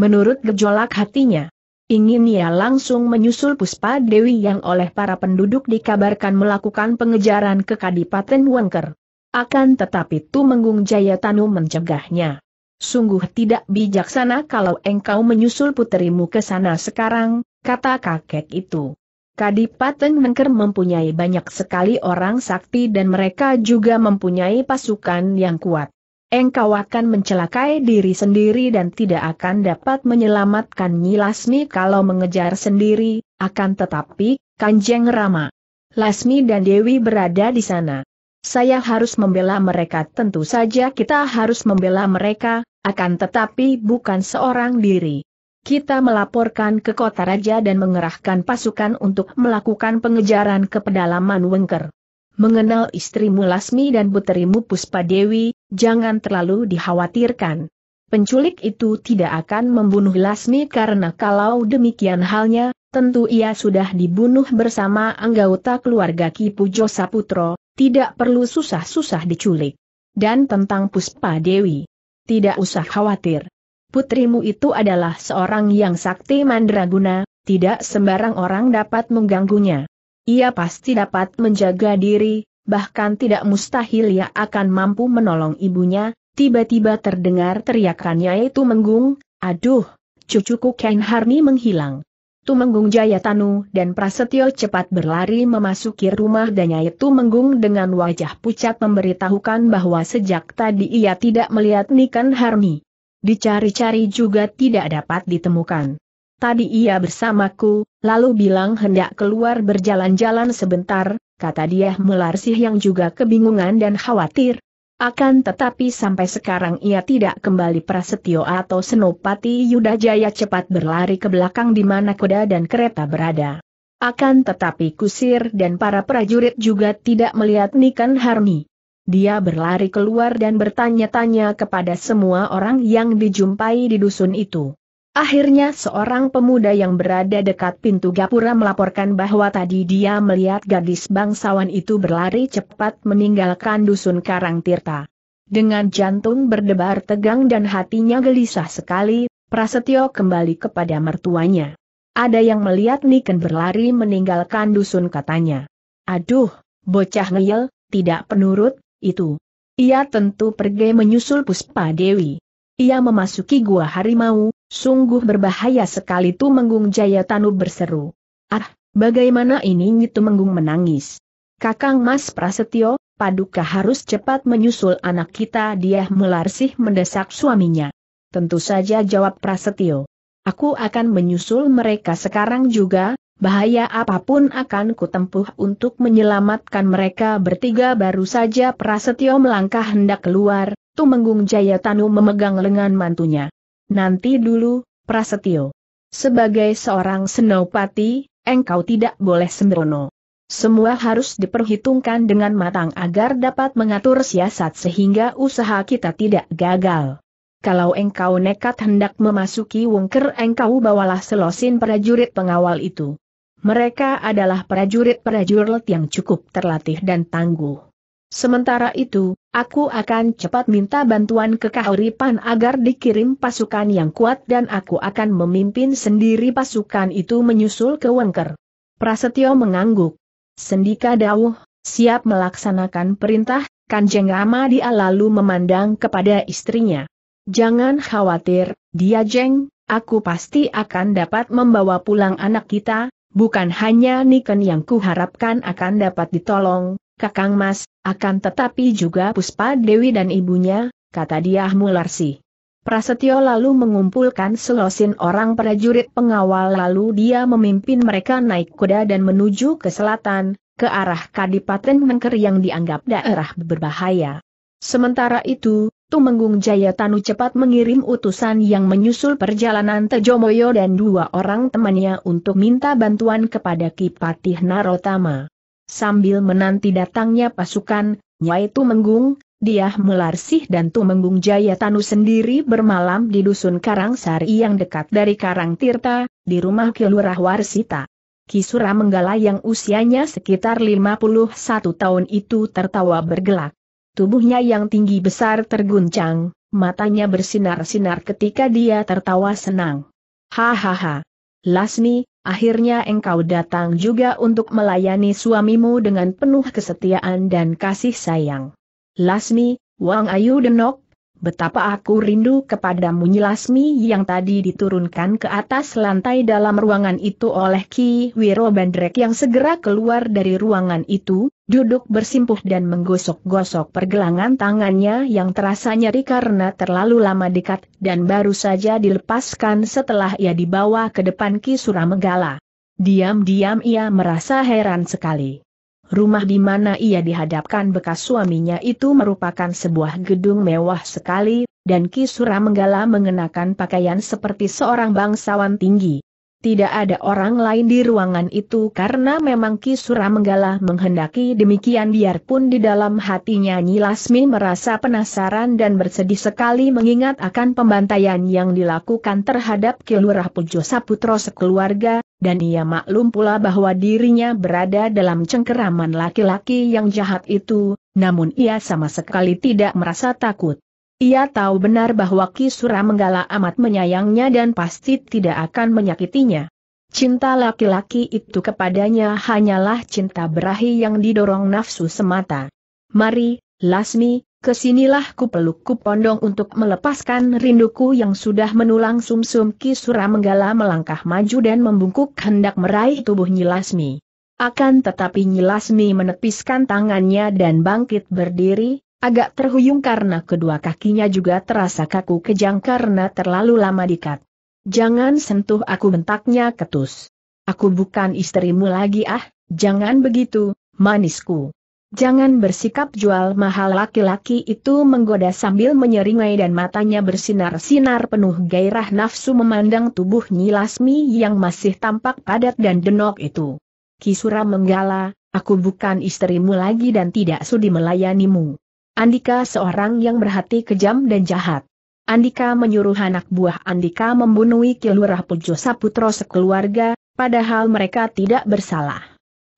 Speaker 1: Menurut gejolak hatinya, Ingin ia langsung menyusul Puspa Dewi yang oleh para penduduk dikabarkan melakukan pengejaran ke Kadipaten Wengker. Akan tetapi Tumenggung Jayatanu mencegahnya. Sungguh tidak bijaksana kalau engkau menyusul puterimu ke sana sekarang, kata kakek itu. Kadipaten Wengker mempunyai banyak sekali orang sakti dan mereka juga mempunyai pasukan yang kuat engkau akan mencelakai diri sendiri dan tidak akan dapat menyelamatkan Nyi Lasmi kalau mengejar sendiri, akan tetapi, Kanjeng Rama. Lasmi dan Dewi berada di sana. Saya harus membela mereka tentu saja kita harus membela mereka, akan tetapi bukan seorang diri. Kita melaporkan ke kota raja dan mengerahkan pasukan untuk melakukan pengejaran ke pedalaman Wengker. Mengenal istrimu Lasmi dan puterimu Puspa Dewi, jangan terlalu dikhawatirkan. Penculik itu tidak akan membunuh Lasmi karena kalau demikian halnya, tentu ia sudah dibunuh bersama anggota keluarga Ki Pujo Saputro, tidak perlu susah-susah diculik. Dan tentang Puspa Dewi, tidak usah khawatir. Putrimu itu adalah seorang yang sakti mandraguna, tidak sembarang orang dapat mengganggunya. Ia pasti dapat menjaga diri, bahkan tidak mustahil ia akan mampu menolong ibunya, tiba-tiba terdengar teriakannya itu menggung, aduh, cucuku Ken Harni menghilang. Tumenggung Jayatanu dan Prasetyo cepat berlari memasuki rumah dan Nyai Tumenggung dengan wajah pucat memberitahukan bahwa sejak tadi ia tidak melihat Niken Harni. Dicari-cari juga tidak dapat ditemukan. Tadi ia bersamaku, lalu bilang hendak keluar berjalan-jalan sebentar, kata dia Mularsih yang juga kebingungan dan khawatir. Akan tetapi sampai sekarang ia tidak kembali Prasetyo atau Senopati Yudhajaya cepat berlari ke belakang di mana kuda dan kereta berada. Akan tetapi kusir dan para prajurit juga tidak melihat Nikan Harni. Dia berlari keluar dan bertanya-tanya kepada semua orang yang dijumpai di dusun itu. Akhirnya seorang pemuda yang berada dekat pintu gapura melaporkan bahwa tadi dia melihat gadis bangsawan itu berlari cepat meninggalkan dusun Karang Tirta. Dengan jantung berdebar tegang dan hatinya gelisah sekali, Prasetyo kembali kepada mertuanya. Ada yang melihat Niken berlari meninggalkan dusun katanya. Aduh, bocah ngeyel, tidak penurut, itu. Ia tentu pergi menyusul Puspa Dewi. Ia memasuki gua harimau, Sungguh berbahaya sekali Menggung Jaya Tanu berseru. Ah, bagaimana ini Menggung menangis. Kakang Mas Prasetyo, Paduka harus cepat menyusul anak kita dia melarsih mendesak suaminya. Tentu saja jawab Prasetyo. Aku akan menyusul mereka sekarang juga, bahaya apapun akan kutempuh untuk menyelamatkan mereka bertiga baru saja Prasetyo melangkah hendak keluar, Tumenggung Tanu memegang lengan mantunya. Nanti dulu, Prasetyo. Sebagai seorang senopati, engkau tidak boleh sembrono. Semua harus diperhitungkan dengan matang agar dapat mengatur siasat sehingga usaha kita tidak gagal. Kalau engkau nekat hendak memasuki wongker engkau bawalah selosin prajurit pengawal itu. Mereka adalah prajurit-prajurit yang cukup terlatih dan tangguh. Sementara itu, aku akan cepat minta bantuan ke Kahuripan agar dikirim pasukan yang kuat dan aku akan memimpin sendiri pasukan itu menyusul ke Wengker. Prasetyo mengangguk. Sendika Dawuh, siap melaksanakan perintah, Kanjeng Rama dia lalu memandang kepada istrinya. Jangan khawatir, dia jeng, aku pasti akan dapat membawa pulang anak kita, bukan hanya Niken yang kuharapkan akan dapat ditolong, Kakang Mas, akan tetapi juga Puspa Dewi dan ibunya, kata dia Mularsi. Prasetyo lalu mengumpulkan selosin orang prajurit pengawal lalu dia memimpin mereka naik kuda dan menuju ke selatan, ke arah Kadipaten Mengker yang dianggap daerah berbahaya. Sementara itu, Tumenggung Jaya Tanu cepat mengirim utusan yang menyusul perjalanan Tejomoyo dan dua orang temannya untuk minta bantuan kepada Kipatih Narotama. Sambil menanti datangnya pasukan, Nyai Tumenggung, dia Melarsih dan Tumenggung tanu sendiri bermalam di dusun Karangsari yang dekat dari Karang Tirta, di rumah Kilurah Warsita. Kisura Menggala yang usianya sekitar 51 tahun itu tertawa bergelak. Tubuhnya yang tinggi besar terguncang, matanya bersinar-sinar ketika dia tertawa senang. Hahaha. Lasni, Akhirnya engkau datang juga untuk melayani suamimu dengan penuh kesetiaan dan kasih sayang. Lasmi, Wang Ayu Denok, betapa aku rindu kepadamu Lasmi yang tadi diturunkan ke atas lantai dalam ruangan itu oleh Ki Wiro Bandrek yang segera keluar dari ruangan itu, duduk bersimpuh dan menggosok-gosok pergelangan tangannya yang terasa nyeri karena terlalu lama dekat dan baru saja dilepaskan setelah ia dibawa ke depan Ki Suramegala. Diam-diam ia merasa heran sekali. Rumah di mana ia dihadapkan bekas suaminya itu merupakan sebuah gedung mewah sekali, dan Ki Suramegala mengenakan pakaian seperti seorang bangsawan tinggi. Tidak ada orang lain di ruangan itu karena memang Kisura Menggala menghendaki demikian biarpun di dalam hatinya Nyilasmi merasa penasaran dan bersedih sekali mengingat akan pembantaian yang dilakukan terhadap Kilurah Pujo Saputro sekeluarga, dan ia maklum pula bahwa dirinya berada dalam cengkeraman laki-laki yang jahat itu, namun ia sama sekali tidak merasa takut. Ia tahu benar bahwa Ki Kisura Menggala amat menyayangnya dan pasti tidak akan menyakitinya. Cinta laki-laki itu kepadanya hanyalah cinta berahi yang didorong nafsu semata. Mari, Lasmi, kesinilah ku peluk ku pondong untuk melepaskan rinduku yang sudah menulang sumsum Ki Kisura Menggala melangkah maju dan membungkuk hendak meraih tubuh Lasmi. Akan tetapi Nyilasmi menepiskan tangannya dan bangkit berdiri, agak terhuyung karena kedua kakinya juga terasa kaku kejang karena terlalu lama dikat. Jangan sentuh aku bentaknya ketus. Aku bukan istrimu lagi ah, jangan begitu, manisku. Jangan bersikap jual mahal laki-laki itu menggoda sambil menyeringai dan matanya bersinar-sinar penuh gairah nafsu memandang tubuh Lasmi yang masih tampak padat dan denok itu. Kisura menggala, aku bukan istrimu lagi dan tidak sudi melayanimu. Andika seorang yang berhati kejam dan jahat. Andika menyuruh anak buah Andika membunuh Kilurah Pujo Saputro sekeluarga, padahal mereka tidak bersalah.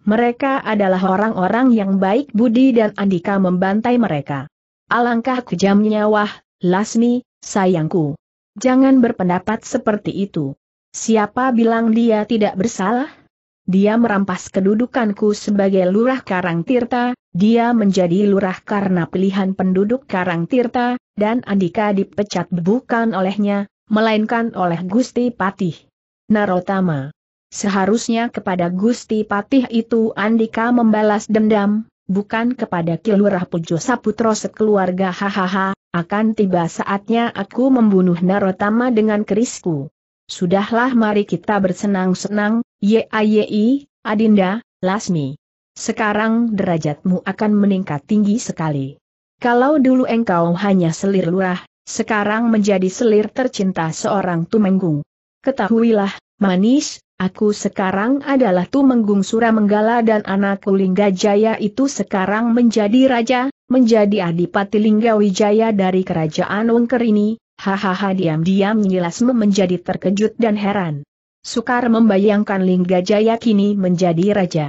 Speaker 1: Mereka adalah orang-orang yang baik budi dan Andika membantai mereka. Alangkah kejamnya wah, Lasmi, sayangku. Jangan berpendapat seperti itu. Siapa bilang dia tidak bersalah? Dia merampas kedudukanku sebagai Lurah Karang Tirta, dia menjadi lurah karena pilihan penduduk Karang Tirta, dan Andika dipecat bukan olehnya, melainkan oleh Gusti Patih. Narotama. Seharusnya kepada Gusti Patih itu Andika membalas dendam, bukan kepada Kilurah Pujo Saputro sekeluarga hahaha, akan tiba saatnya aku membunuh Narotama dengan kerisku. Sudahlah mari kita bersenang-senang, YAYI, Adinda, Lasmi. Sekarang derajatmu akan meningkat tinggi sekali. Kalau dulu engkau hanya selir lurah, sekarang menjadi selir tercinta seorang tumenggung. Ketahuilah, manis, aku sekarang adalah tumenggung Suramenggala dan anakku Linggajaya itu sekarang menjadi raja, menjadi adipati Linggawijaya dari kerajaan Wengker ini, Hahaha diam-diam Nyilasmu menjadi terkejut dan heran. Sukar membayangkan Lingga Jaya kini menjadi raja.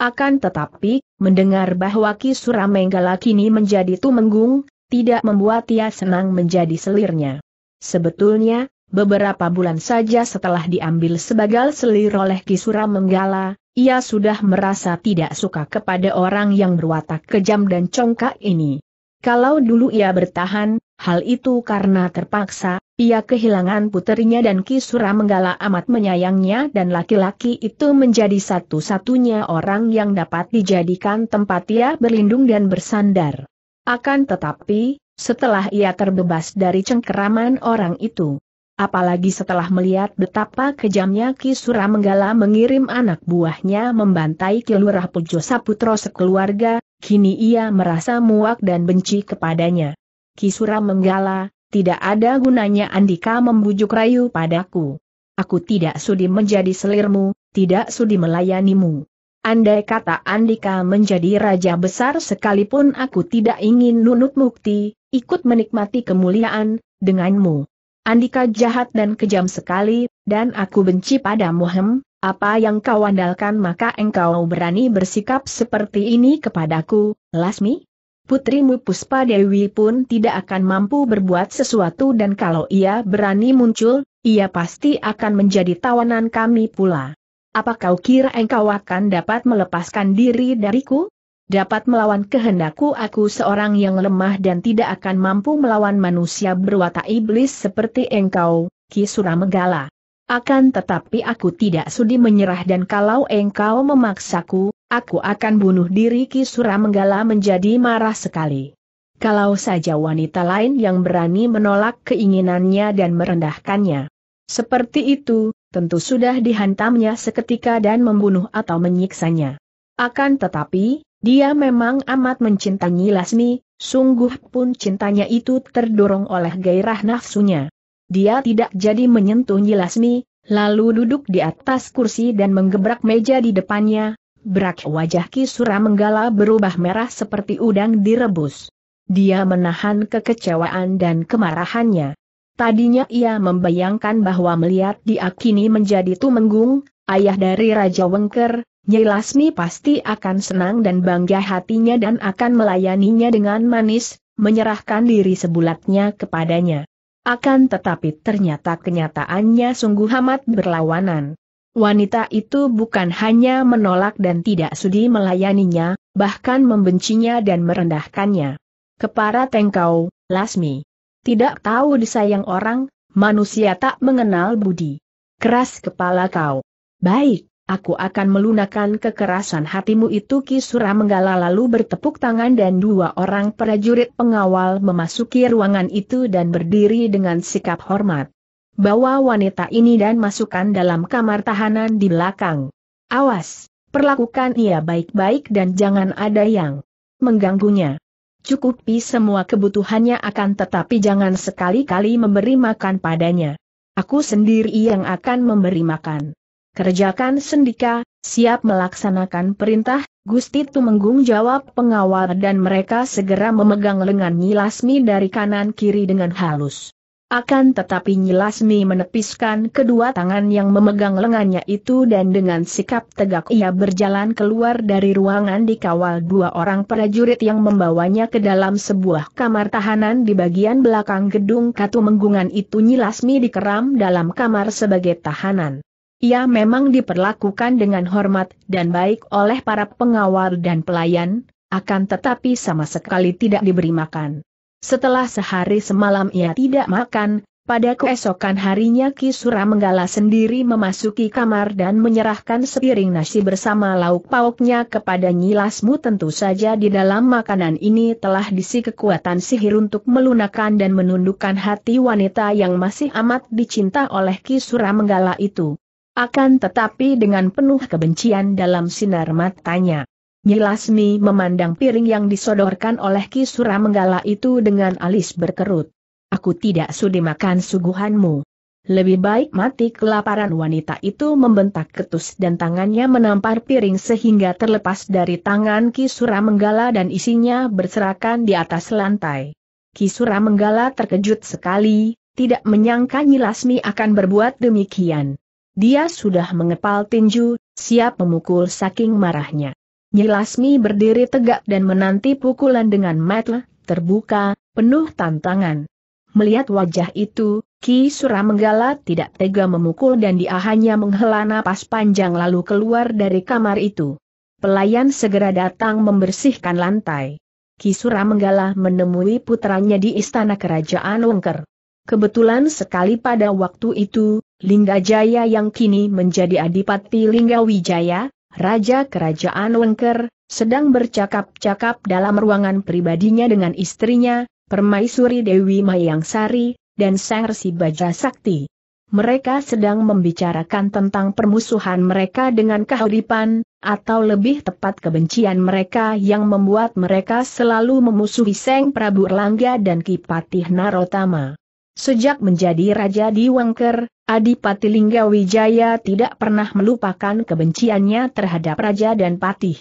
Speaker 1: Akan tetapi, mendengar bahwa Ki Suramenggala kini menjadi tumenggung, tidak membuat ia senang menjadi selirnya. Sebetulnya, beberapa bulan saja setelah diambil sebagai selir oleh Ki Suramenggala, ia sudah merasa tidak suka kepada orang yang berwatak kejam dan congkak ini. Kalau dulu ia bertahan, Hal itu karena terpaksa, ia kehilangan puterinya dan Kisura Menggala amat menyayangnya dan laki-laki itu menjadi satu-satunya orang yang dapat dijadikan tempat ia berlindung dan bersandar. Akan tetapi, setelah ia terbebas dari cengkeraman orang itu, apalagi setelah melihat betapa kejamnya Kisura Menggala mengirim anak buahnya membantai Kilurah Pujo Saputro sekeluarga, kini ia merasa muak dan benci kepadanya. Kisura menggala, tidak ada gunanya Andika membujuk rayu padaku. Aku tidak sudi menjadi selirmu, tidak sudi melayanimu. Andai kata Andika menjadi raja besar sekalipun aku tidak ingin nunut mukti, ikut menikmati kemuliaan, denganmu. Andika jahat dan kejam sekali, dan aku benci padamu hem, apa yang kau andalkan maka engkau berani bersikap seperti ini kepadaku, Lasmi? putrimu Puspa Dewi pun tidak akan mampu berbuat sesuatu dan kalau ia berani muncul, ia pasti akan menjadi tawanan kami pula. Apa kau kira engkau akan dapat melepaskan diri dariku? Dapat melawan kehendakku aku seorang yang lemah dan tidak akan mampu melawan manusia berwatak iblis seperti engkau, Kisura Megala. Akan tetapi aku tidak sudi menyerah dan kalau engkau memaksaku, aku akan bunuh diri Kisura Menggala menjadi marah sekali. Kalau saja wanita lain yang berani menolak keinginannya dan merendahkannya. Seperti itu, tentu sudah dihantamnya seketika dan membunuh atau menyiksanya. Akan tetapi, dia memang amat mencintai Lasmi, sungguh pun cintanya itu terdorong oleh gairah nafsunya. Dia tidak jadi menyentuh Nyilasmi, lalu duduk di atas kursi dan menggebrak meja di depannya, berak wajah Kisura menggala berubah merah seperti udang direbus. Dia menahan kekecewaan dan kemarahannya. Tadinya ia membayangkan bahwa melihat dia kini menjadi tumenggung, ayah dari Raja Wengker, Nyai Lasmi pasti akan senang dan bangga hatinya dan akan melayaninya dengan manis, menyerahkan diri sebulatnya kepadanya. Akan tetapi ternyata kenyataannya sungguh amat berlawanan. Wanita itu bukan hanya menolak dan tidak sudi melayaninya, bahkan membencinya dan merendahkannya. Kepara tengkau, Lasmi. Tidak tahu disayang orang, manusia tak mengenal budi. Keras kepala kau. Baik, Aku akan melunakkan kekerasan hatimu itu Kisura menggala lalu bertepuk tangan dan dua orang prajurit pengawal memasuki ruangan itu dan berdiri dengan sikap hormat. Bawa wanita ini dan masukkan dalam kamar tahanan di belakang. Awas, perlakukan ia baik-baik dan jangan ada yang mengganggunya. Cukupi semua kebutuhannya akan tetapi jangan sekali-kali memberi makan padanya. Aku sendiri yang akan memberi makan. Kerjakan sendika, siap melaksanakan perintah, Gusti Tumenggung jawab pengawal dan mereka segera memegang lengan Nyilasmi dari kanan-kiri dengan halus. Akan tetapi Nyilasmi menepiskan kedua tangan yang memegang lengannya itu dan dengan sikap tegak ia berjalan keluar dari ruangan dikawal dua orang prajurit yang membawanya ke dalam sebuah kamar tahanan di bagian belakang gedung Katumenggungan itu Nyilasmi dikeram dalam kamar sebagai tahanan. Ia memang diperlakukan dengan hormat dan baik oleh para pengawal dan pelayan, akan tetapi sama sekali tidak diberi makan. Setelah sehari semalam ia tidak makan, pada keesokan harinya Kisura Menggala sendiri memasuki kamar dan menyerahkan sepiring nasi bersama lauk pauknya kepada Nyilasmu tentu saja di dalam makanan ini telah disi kekuatan sihir untuk melunakkan dan menundukkan hati wanita yang masih amat dicinta oleh Kisura Menggala itu. Akan tetapi dengan penuh kebencian dalam sinar matanya. Nyilasmi memandang piring yang disodorkan oleh Kisura Menggala itu dengan alis berkerut. Aku tidak sudi makan suguhanmu. Lebih baik mati kelaparan wanita itu membentak ketus dan tangannya menampar piring sehingga terlepas dari tangan Kisura Menggala dan isinya berserakan di atas lantai. Kisura Menggala terkejut sekali, tidak menyangka Nyilasmi akan berbuat demikian. Dia sudah mengepal tinju, siap memukul saking marahnya. Nyilasmi berdiri tegak dan menanti pukulan dengan mata terbuka, penuh tantangan. Melihat wajah itu, Ki Sura Menggala tidak tega memukul dan dia hanya menghela napas panjang lalu keluar dari kamar itu. Pelayan segera datang membersihkan lantai. Ki Sura Menggala menemui putranya di istana kerajaan Wengker. Kebetulan sekali pada waktu itu, Linggajaya yang kini menjadi Adipati Linggawijaya, Raja Kerajaan Wengker, sedang bercakap-cakap dalam ruangan pribadinya dengan istrinya, Permaisuri Dewi Mayangsari, dan Sang Resi Baja Sakti. Mereka sedang membicarakan tentang permusuhan mereka dengan kehidupan, atau lebih tepat kebencian mereka yang membuat mereka selalu memusuhi Seng Prabu Erlangga dan Kipatih Narotama. Sejak menjadi Raja di Wangker, Adipati Wijaya tidak pernah melupakan kebenciannya terhadap Raja dan Patih.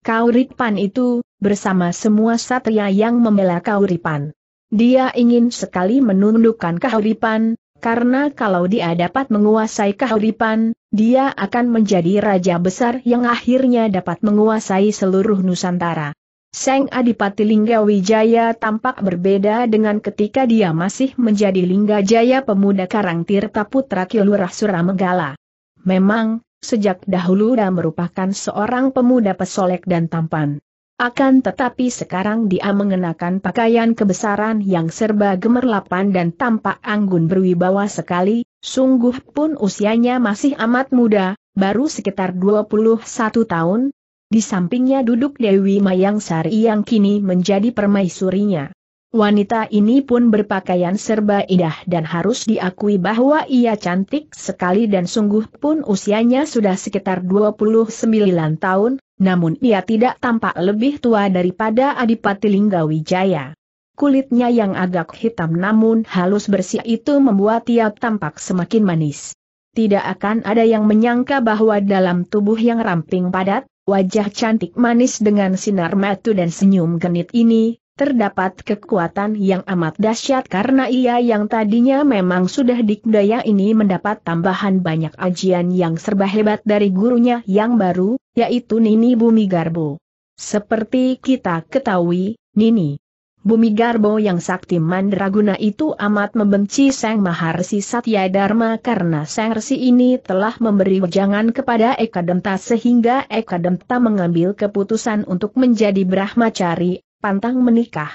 Speaker 1: Kauripan itu, bersama semua satria yang membela Kauripan. Dia ingin sekali menundukkan Kauripan, karena kalau dia dapat menguasai Kauripan, dia akan menjadi raja besar yang akhirnya dapat menguasai seluruh Nusantara. Seng Adipati Lingga Wijaya tampak berbeda dengan ketika dia masih menjadi Lingga Jaya pemuda Karang Tirta Putra Kilurah Suramegala. Memang, sejak dahulu dia merupakan seorang pemuda pesolek dan tampan. Akan tetapi sekarang dia mengenakan pakaian kebesaran yang serba gemerlapan dan tampak anggun berwibawa sekali, sungguh pun usianya masih amat muda, baru sekitar 21 tahun, di sampingnya duduk Dewi Mayang Sari yang kini menjadi permaisurinya. Wanita ini pun berpakaian serba indah dan harus diakui bahwa ia cantik sekali dan sungguh pun usianya sudah sekitar 29 tahun, namun ia tidak tampak lebih tua daripada Adipati Linggawijaya. Kulitnya yang agak hitam namun halus bersih itu membuat ia tampak semakin manis. Tidak akan ada yang menyangka bahwa dalam tubuh yang ramping padat, Wajah cantik manis dengan sinar mata dan senyum genit ini, terdapat kekuatan yang amat dahsyat karena ia yang tadinya memang sudah dikdaya ini mendapat tambahan banyak ajian yang serba hebat dari gurunya yang baru, yaitu Nini Bumi Garbo. Seperti kita ketahui, Nini Bumi Garbo yang sakti mandraguna itu amat membenci Sang Maharsi Satya Dharma karena Sang Resi ini telah memberi wejangan kepada Eka Denta sehingga Eka Denta mengambil keputusan untuk menjadi Brahmacari, pantang menikah.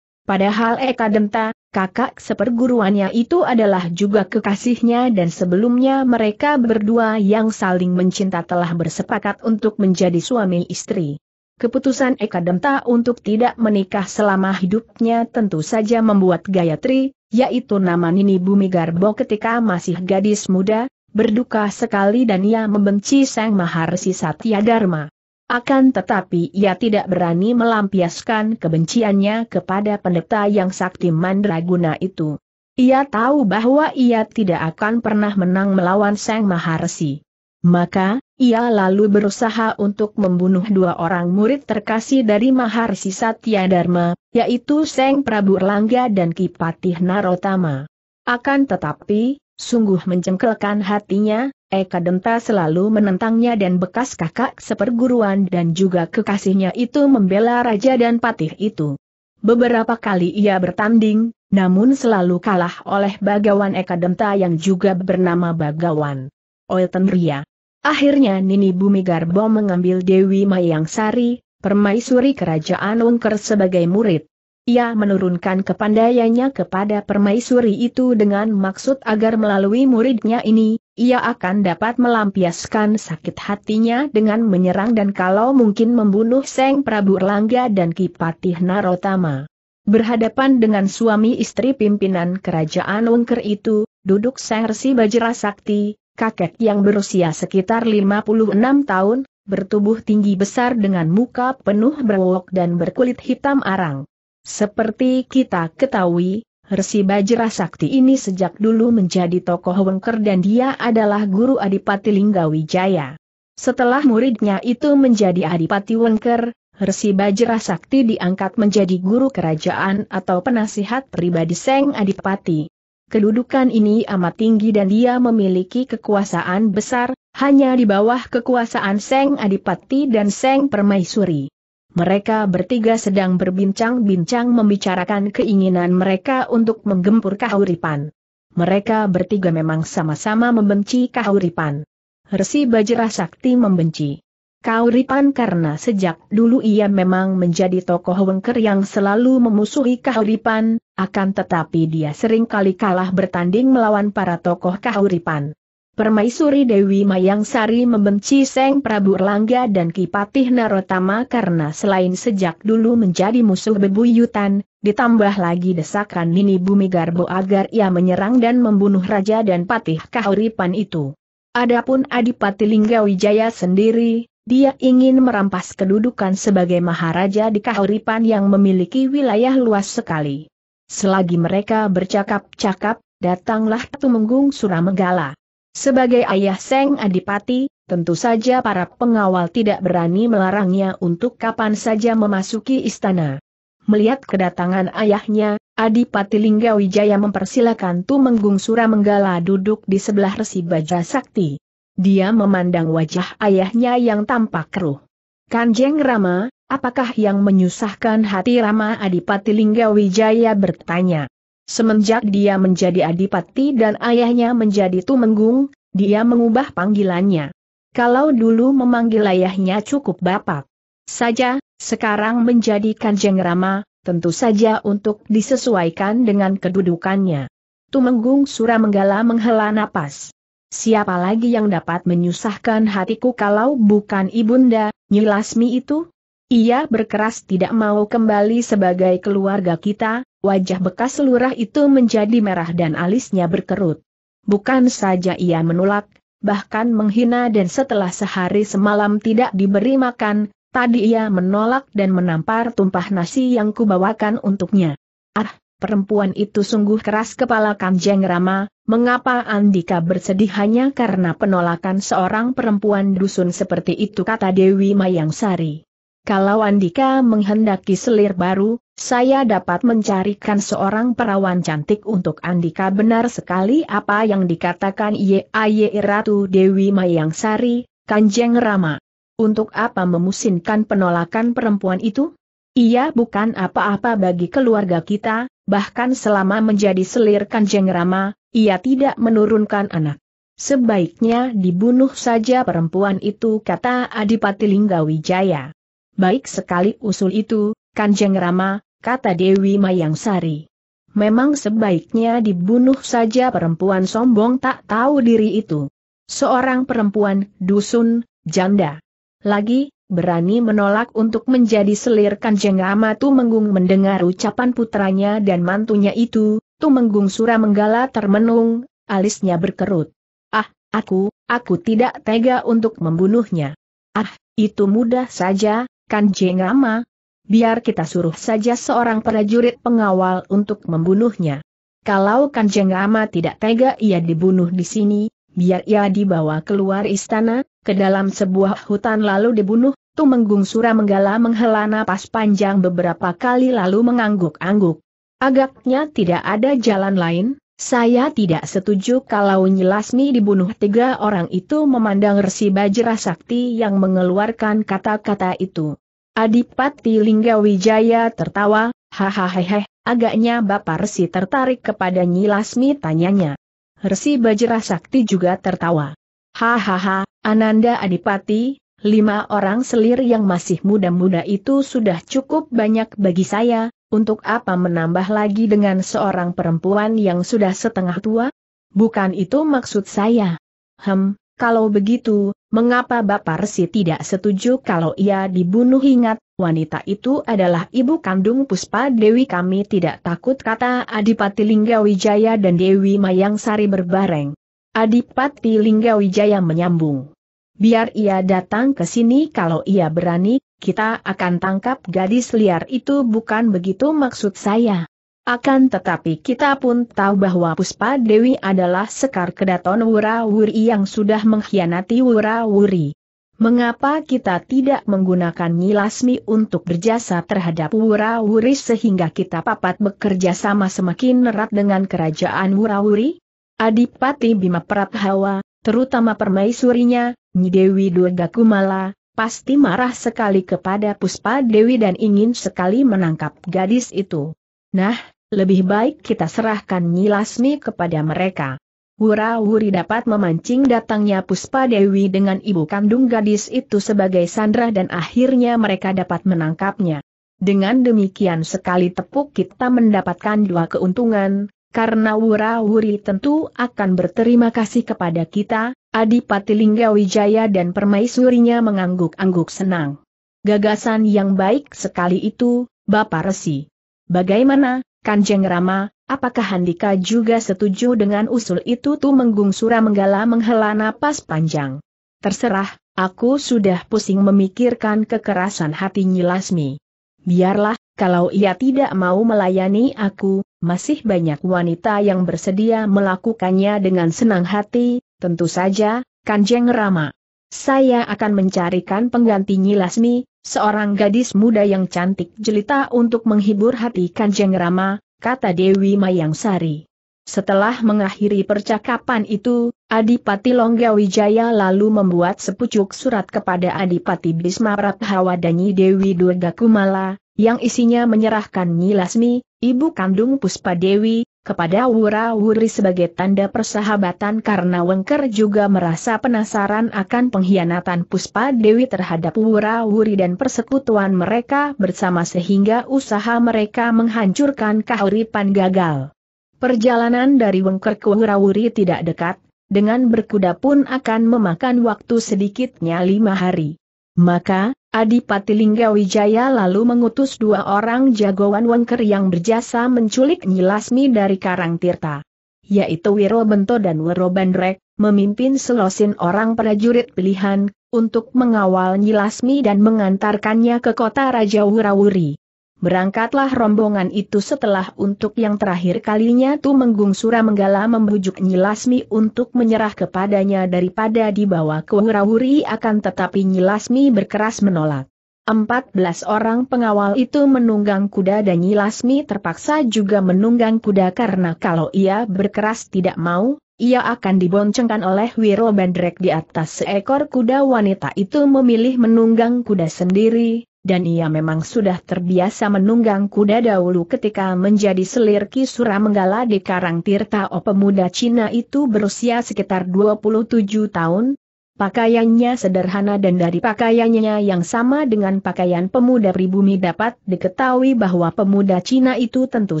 Speaker 1: Padahal Eka Denta, kakak seperguruannya itu adalah juga kekasihnya dan sebelumnya mereka berdua yang saling mencinta telah bersepakat untuk menjadi suami istri. Keputusan Eka Demta untuk tidak menikah selama hidupnya tentu saja membuat Gayatri, yaitu nama Nini Bumi Garbo ketika masih gadis muda, berduka sekali dan ia membenci Sang Maharsi Satya Dharma. Akan tetapi ia tidak berani melampiaskan kebenciannya kepada pendeta yang sakti mandraguna itu. Ia tahu bahwa ia tidak akan pernah menang melawan Sang Maharsi. Maka, ia lalu berusaha untuk membunuh dua orang murid terkasih dari Maharsi Satya Dharma, yaitu Seng Prabu Erlangga dan Kipatih Narotama. Akan tetapi, sungguh mencengkelkan hatinya, Eka Denta selalu menentangnya dan bekas kakak seperguruan dan juga kekasihnya itu membela raja dan patih itu. Beberapa kali ia bertanding, namun selalu kalah oleh Bagawan Eka Denta yang juga bernama Bagawan Oil Tenria. Akhirnya Nini Bumi Garbo mengambil Dewi Mayang Sari, permaisuri kerajaan Wengker sebagai murid. Ia menurunkan kepandaiannya kepada permaisuri itu dengan maksud agar melalui muridnya ini, ia akan dapat melampiaskan sakit hatinya dengan menyerang dan kalau mungkin membunuh Seng Prabu Erlangga dan Kipatih Narotama. Berhadapan dengan suami istri pimpinan kerajaan Wengker itu, duduk Seng Resi Bajra Sakti, kakek yang berusia sekitar 56 tahun, bertubuh tinggi besar dengan muka penuh berwok dan berkulit hitam arang. Seperti kita ketahui, Resi Bajra Sakti ini sejak dulu menjadi tokoh wengker dan dia adalah guru Adipati Linggawijaya. Setelah muridnya itu menjadi Adipati Wengker, Resi Bajra Sakti diangkat menjadi guru kerajaan atau penasihat pribadi Seng Adipati. Kedudukan ini amat tinggi dan dia memiliki kekuasaan besar, hanya di bawah kekuasaan Seng Adipati dan Seng Permaisuri. Mereka bertiga sedang berbincang-bincang membicarakan keinginan mereka untuk menggempur kahuripan. Mereka bertiga memang sama-sama membenci kahuripan. Resi Bajra Sakti membenci Kauripan karena sejak dulu ia memang menjadi tokoh wengker yang selalu memusuhi Kahuripan, akan tetapi dia sering kali kalah bertanding melawan para tokoh Kahuripan. Permaisuri Dewi Mayang Sari membenci Seng Prabu Erlangga dan Kipatih Narotama karena selain sejak dulu menjadi musuh bebuyutan, ditambah lagi desakan Nini Bumi Garbo agar ia menyerang dan membunuh Raja dan Patih Kahuripan itu. Adapun Adipati Linggawijaya sendiri, dia ingin merampas kedudukan sebagai Maharaja di Kahuripan yang memiliki wilayah luas sekali. Selagi mereka bercakap-cakap, datanglah Tumenggung Suramegala. Sebagai ayah Seng Adipati, tentu saja para pengawal tidak berani melarangnya untuk kapan saja memasuki istana. Melihat kedatangan ayahnya, Adipati Linggawijaya mempersilakan Tumenggung Suramegala duduk di sebelah Resi sakti. Dia memandang wajah ayahnya yang tampak keruh. Kanjeng Rama, apakah yang menyusahkan hati Rama Adipati Linggawijaya bertanya. Semenjak dia menjadi adipati dan ayahnya menjadi tumenggung, dia mengubah panggilannya. Kalau dulu memanggil ayahnya cukup bapak saja, sekarang menjadi Kanjeng Rama, tentu saja untuk disesuaikan dengan kedudukannya. Tumenggung Suramenggala menghela napas. Siapa lagi yang dapat menyusahkan hatiku kalau bukan ibunda, Nyilasmi itu? Ia berkeras tidak mau kembali sebagai keluarga kita, wajah bekas lurah itu menjadi merah dan alisnya berkerut. Bukan saja ia menolak, bahkan menghina dan setelah sehari semalam tidak diberi makan, tadi ia menolak dan menampar tumpah nasi yang kubawakan untuknya. Ah, perempuan itu sungguh keras kepala Kanjeng Rama, mengapa Andika bersedih hanya karena penolakan seorang perempuan dusun seperti itu kata Dewi Mayang Sari. Kalau Andika menghendaki selir baru, saya dapat mencarikan seorang perawan cantik untuk Andika benar sekali apa yang dikatakan YAY Ratu Dewi Mayang Sari, Kanjeng Rama. Untuk apa memusinkan penolakan perempuan itu? Ia bukan apa-apa bagi keluarga kita, bahkan selama menjadi selir Kanjeng Rama, ia tidak menurunkan anak. Sebaiknya dibunuh saja perempuan itu kata Adipati Linggawijaya. Baik sekali usul itu, Kanjeng Rama, kata Dewi Mayang Sari. Memang sebaiknya dibunuh saja perempuan sombong tak tahu diri itu. Seorang perempuan dusun, janda. Lagi, berani menolak untuk menjadi selir Kanjeng Rama Menggung mendengar ucapan putranya dan mantunya itu, Tumenggung Menggala termenung, alisnya berkerut. Ah, aku, aku tidak tega untuk membunuhnya. Ah, itu mudah saja, Kanjeng Rama. Biar kita suruh saja seorang prajurit pengawal untuk membunuhnya. Kalau Kanjeng Rama tidak tega ia dibunuh di sini, biar ia dibawa keluar istana, ke dalam sebuah hutan lalu dibunuh, Tumenggung Sura menggala menghela napas panjang beberapa kali lalu mengangguk-angguk. Agaknya tidak ada jalan lain, saya tidak setuju kalau Nyilasmi dibunuh tiga orang itu memandang Resi Bajra Sakti yang mengeluarkan kata-kata itu. Adipati Linggawijaya tertawa, hahaha, agaknya Bapak Resi tertarik kepada Nyilasmi tanyanya. Resi Bajra Sakti juga tertawa. Hahaha, Ananda Adipati, lima orang selir yang masih muda-muda itu sudah cukup banyak bagi saya, untuk apa menambah lagi dengan seorang perempuan yang sudah setengah tua? Bukan itu maksud saya. Hem, kalau begitu, mengapa Bapak Resi tidak setuju kalau ia dibunuh ingat, wanita itu adalah ibu kandung Puspa Dewi kami tidak takut kata Adipati Linggawijaya dan Dewi Mayang Sari berbareng. Adipati Linggawijaya menyambung. Biar ia datang ke sini kalau ia berani, kita akan tangkap gadis liar itu bukan begitu maksud saya. Akan tetapi kita pun tahu bahwa Puspa Dewi adalah sekar kedaton Wurawuri yang sudah mengkhianati Wurawuri. Mengapa kita tidak menggunakan Nyilasmi untuk berjasa terhadap Wurawuri sehingga kita papat bekerja sama semakin erat dengan kerajaan Wurawuri, Adipati Bima Prabhawa, terutama permaisurinya, Dewi Durga Kumala, pasti marah sekali kepada Puspa Dewi dan ingin sekali menangkap gadis itu. Nah, lebih baik kita serahkan Nyilasmi kepada mereka. Wura-wuri dapat memancing datangnya Puspa Dewi dengan ibu kandung gadis itu sebagai sandra dan akhirnya mereka dapat menangkapnya. Dengan demikian sekali tepuk kita mendapatkan dua keuntungan, karena wura-wuri tentu akan berterima kasih kepada kita, Adipati Linggawijaya dan permaisurinya mengangguk-angguk senang. Gagasan yang baik sekali itu, Bapak Resi. Bagaimana, Kanjeng Rama, apakah Handika juga setuju dengan usul itu Tumenggung menggala menghela napas panjang. Terserah, aku sudah pusing memikirkan kekerasan hati Nyilasmi. Biarlah, kalau ia tidak mau melayani aku, masih banyak wanita yang bersedia melakukannya dengan senang hati, tentu saja, Kanjeng Rama. Saya akan mencarikan pengganti Lasmi, seorang gadis muda yang cantik jelita untuk menghibur hati Kanjeng Rama, kata Dewi Mayang Sari. Setelah mengakhiri percakapan itu, Adipati Longgawijaya lalu membuat sepucuk surat kepada Adipati Bisma Prabhawa Dewi Durga Kumala, yang isinya menyerahkan Nyi Lasmi, ibu kandung Puspa Dewi, kepada Wura-Wuri sebagai tanda persahabatan karena Wengker juga merasa penasaran akan pengkhianatan Puspa Dewi terhadap Wura-Wuri dan persekutuan mereka bersama sehingga usaha mereka menghancurkan kahuripan gagal. Perjalanan dari Wengker ke Wura-Wuri tidak dekat, dengan berkuda pun akan memakan waktu sedikitnya lima hari. Maka, Adipati Linggawijaya lalu mengutus dua orang jagoan wengker yang berjasa menculik Nyi Lasmi dari Tirta. Yaitu Wiro Bento dan Wiro Bandrek, memimpin selosin orang prajurit pilihan, untuk mengawal Nyi Lasmi dan mengantarkannya ke kota Raja Wurawuri. Berangkatlah rombongan itu setelah untuk yang terakhir kalinya Tu Menggung Sura Menggala membujuk Nyilasmi untuk menyerah kepadanya daripada dibawa ke Hurahuri akan tetapi Nyilasmi berkeras menolak. 14 orang pengawal itu menunggang kuda dan Nyilasmi terpaksa juga menunggang kuda karena kalau ia berkeras tidak mau, ia akan diboncengkan oleh Wiro Bandrek di atas seekor kuda wanita itu memilih menunggang kuda sendiri, dan ia memang sudah terbiasa menunggang kuda dahulu ketika menjadi selir Kisura Menggala di Karang O pemuda Cina itu berusia sekitar 27 tahun, Pakaiannya sederhana dan dari pakaiannya yang sama dengan pakaian pemuda pribumi dapat diketahui bahwa pemuda Cina itu tentu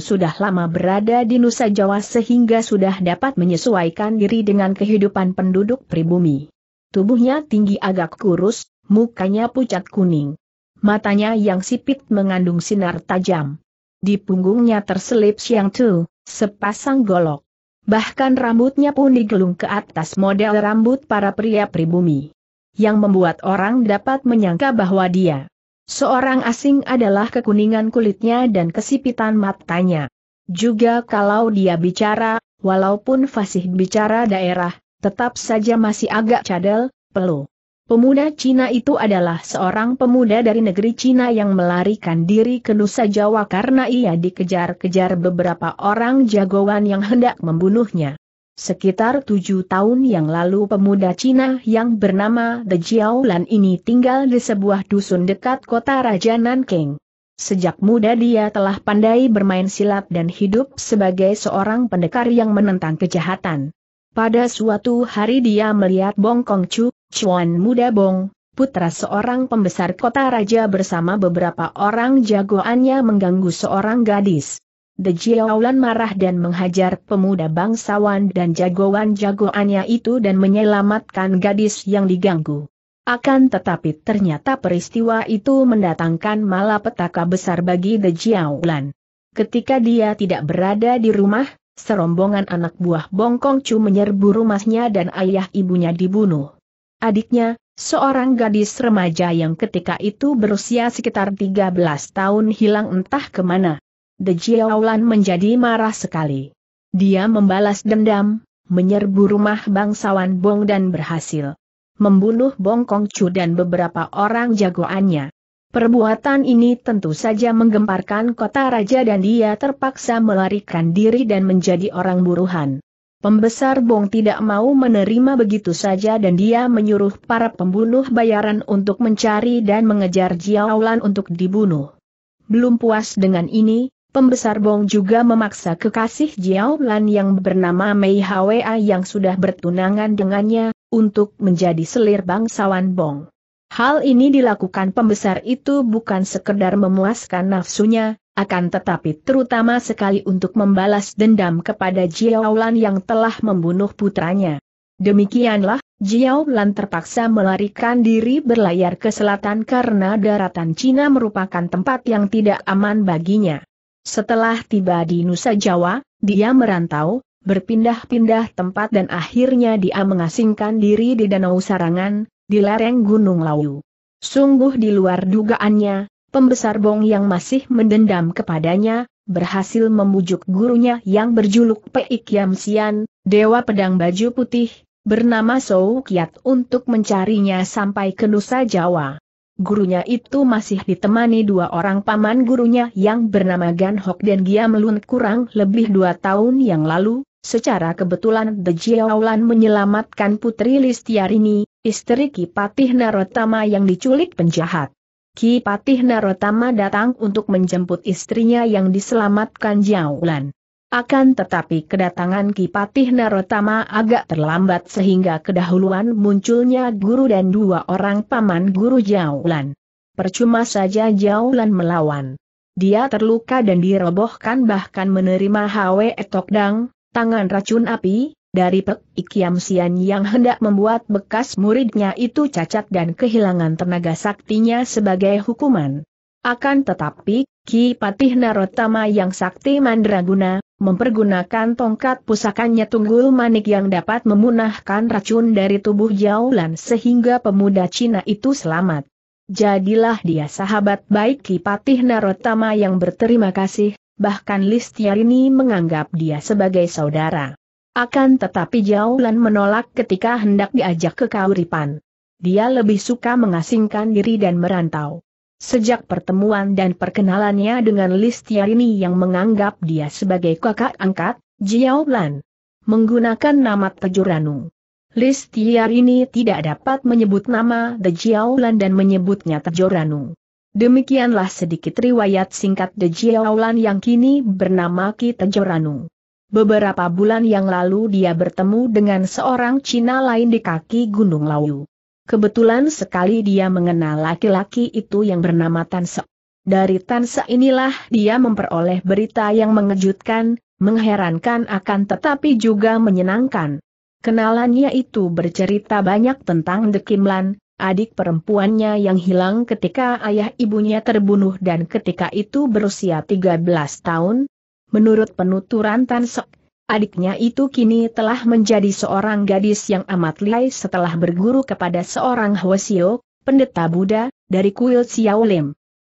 Speaker 1: sudah lama berada di Nusa Jawa sehingga sudah dapat menyesuaikan diri dengan kehidupan penduduk pribumi. Tubuhnya tinggi agak kurus, mukanya pucat kuning matanya yang sipit mengandung sinar tajam. Di punggungnya terselip siang tu, sepasang golok. Bahkan rambutnya pun digelung ke atas model rambut para pria pribumi. Yang membuat orang dapat menyangka bahwa dia seorang asing adalah kekuningan kulitnya dan kesipitan matanya. Juga kalau dia bicara, walaupun fasih bicara daerah, tetap saja masih agak cadel, peluh. Pemuda Cina itu adalah seorang pemuda dari negeri Cina yang melarikan diri ke Nusa Jawa karena ia dikejar-kejar beberapa orang jagoan yang hendak membunuhnya. Sekitar tujuh tahun yang lalu pemuda Cina yang bernama The Jiaolan ini tinggal di sebuah dusun dekat kota Raja Nanking. Sejak muda dia telah pandai bermain silat dan hidup sebagai seorang pendekar yang menentang kejahatan. Pada suatu hari dia melihat Bong Kong Chu, Chuan Muda Bong, putra seorang pembesar kota raja bersama beberapa orang jagoannya mengganggu seorang gadis. The Jiaolan marah dan menghajar pemuda bangsawan dan jagoan-jagoannya itu dan menyelamatkan gadis yang diganggu. Akan tetapi ternyata peristiwa itu mendatangkan malapetaka besar bagi The Jiaolan. Ketika dia tidak berada di rumah, serombongan anak buah Bongkong Chu menyerbu rumahnya dan ayah ibunya dibunuh. Adiknya, seorang gadis remaja yang ketika itu berusia sekitar 13 tahun hilang entah kemana. De Jiaolan menjadi marah sekali. Dia membalas dendam, menyerbu rumah bangsawan Bong dan berhasil membunuh Bongkong Chu dan beberapa orang jagoannya. Perbuatan ini tentu saja menggemparkan kota raja dan dia terpaksa melarikan diri dan menjadi orang buruhan. Pembesar Bong tidak mau menerima begitu saja dan dia menyuruh para pembunuh bayaran untuk mencari dan mengejar Jiaolan untuk dibunuh. Belum puas dengan ini, Pembesar Bong juga memaksa kekasih Jiaolan yang bernama Mei Hwa yang sudah bertunangan dengannya, untuk menjadi selir bangsawan Bong. Hal ini dilakukan pembesar itu bukan sekedar memuaskan nafsunya, akan tetapi terutama sekali untuk membalas dendam kepada Jiaolan yang telah membunuh putranya. Demikianlah, Jiaolan terpaksa melarikan diri berlayar ke selatan karena daratan Cina merupakan tempat yang tidak aman baginya. Setelah tiba di Nusa Jawa, dia merantau, berpindah-pindah tempat dan akhirnya dia mengasingkan diri di Danau Sarangan, di lereng Gunung Lawu. Sungguh di luar dugaannya, pembesar Bong yang masih mendendam kepadanya, berhasil membujuk gurunya yang berjuluk Peik Yam Sian, Dewa Pedang Baju Putih, bernama Sou Kiat untuk mencarinya sampai ke Nusa Jawa. Gurunya itu masih ditemani dua orang paman gurunya yang bernama Gan Hok dan Giam Lun kurang lebih dua tahun yang lalu, Secara kebetulan The Jiaolan menyelamatkan Putri Listiarini, istri Kipatih Narotama yang diculik penjahat. Kipatih Narotama datang untuk menjemput istrinya yang diselamatkan Jiaolan. Akan tetapi kedatangan Kipatih Narotama agak terlambat sehingga kedahuluan munculnya guru dan dua orang paman guru Jiaolan. Percuma saja Jiaolan melawan. Dia terluka dan dirobohkan bahkan menerima Hwe Etokdang, tangan racun api, dari Pek Ikiam Sian yang hendak membuat bekas muridnya itu cacat dan kehilangan tenaga saktinya sebagai hukuman. Akan tetapi, Ki Patih Narotama yang sakti mandraguna, mempergunakan tongkat pusakanya tunggul manik yang dapat memunahkan racun dari tubuh Jaulan sehingga pemuda Cina itu selamat. Jadilah dia sahabat baik Ki Patih Narotama yang berterima kasih, bahkan Listiarini menganggap dia sebagai saudara. Akan tetapi Jaulan menolak ketika hendak diajak ke Kauripan. Dia lebih suka mengasingkan diri dan merantau. Sejak pertemuan dan perkenalannya dengan Listiarini yang menganggap dia sebagai kakak angkat, Jiaolan menggunakan nama Tejuranu. Listiarini tidak dapat menyebut nama The Jiaolan dan menyebutnya Tejuranu. Demikianlah sedikit riwayat singkat De Jiaolan yang kini bernama Ki Tejoranu. Beberapa bulan yang lalu dia bertemu dengan seorang Cina lain di kaki Gunung Lawu. Kebetulan sekali dia mengenal laki-laki itu yang bernama Tan Dari Tan inilah dia memperoleh berita yang mengejutkan, mengherankan akan tetapi juga menyenangkan. Kenalannya itu bercerita banyak tentang The Kimlan, adik perempuannya yang hilang ketika ayah ibunya terbunuh dan ketika itu berusia 13 tahun. Menurut penuturan Tan Sok, adiknya itu kini telah menjadi seorang gadis yang amat lihai setelah berguru kepada seorang Hwasio, pendeta Buddha, dari kuil Xiao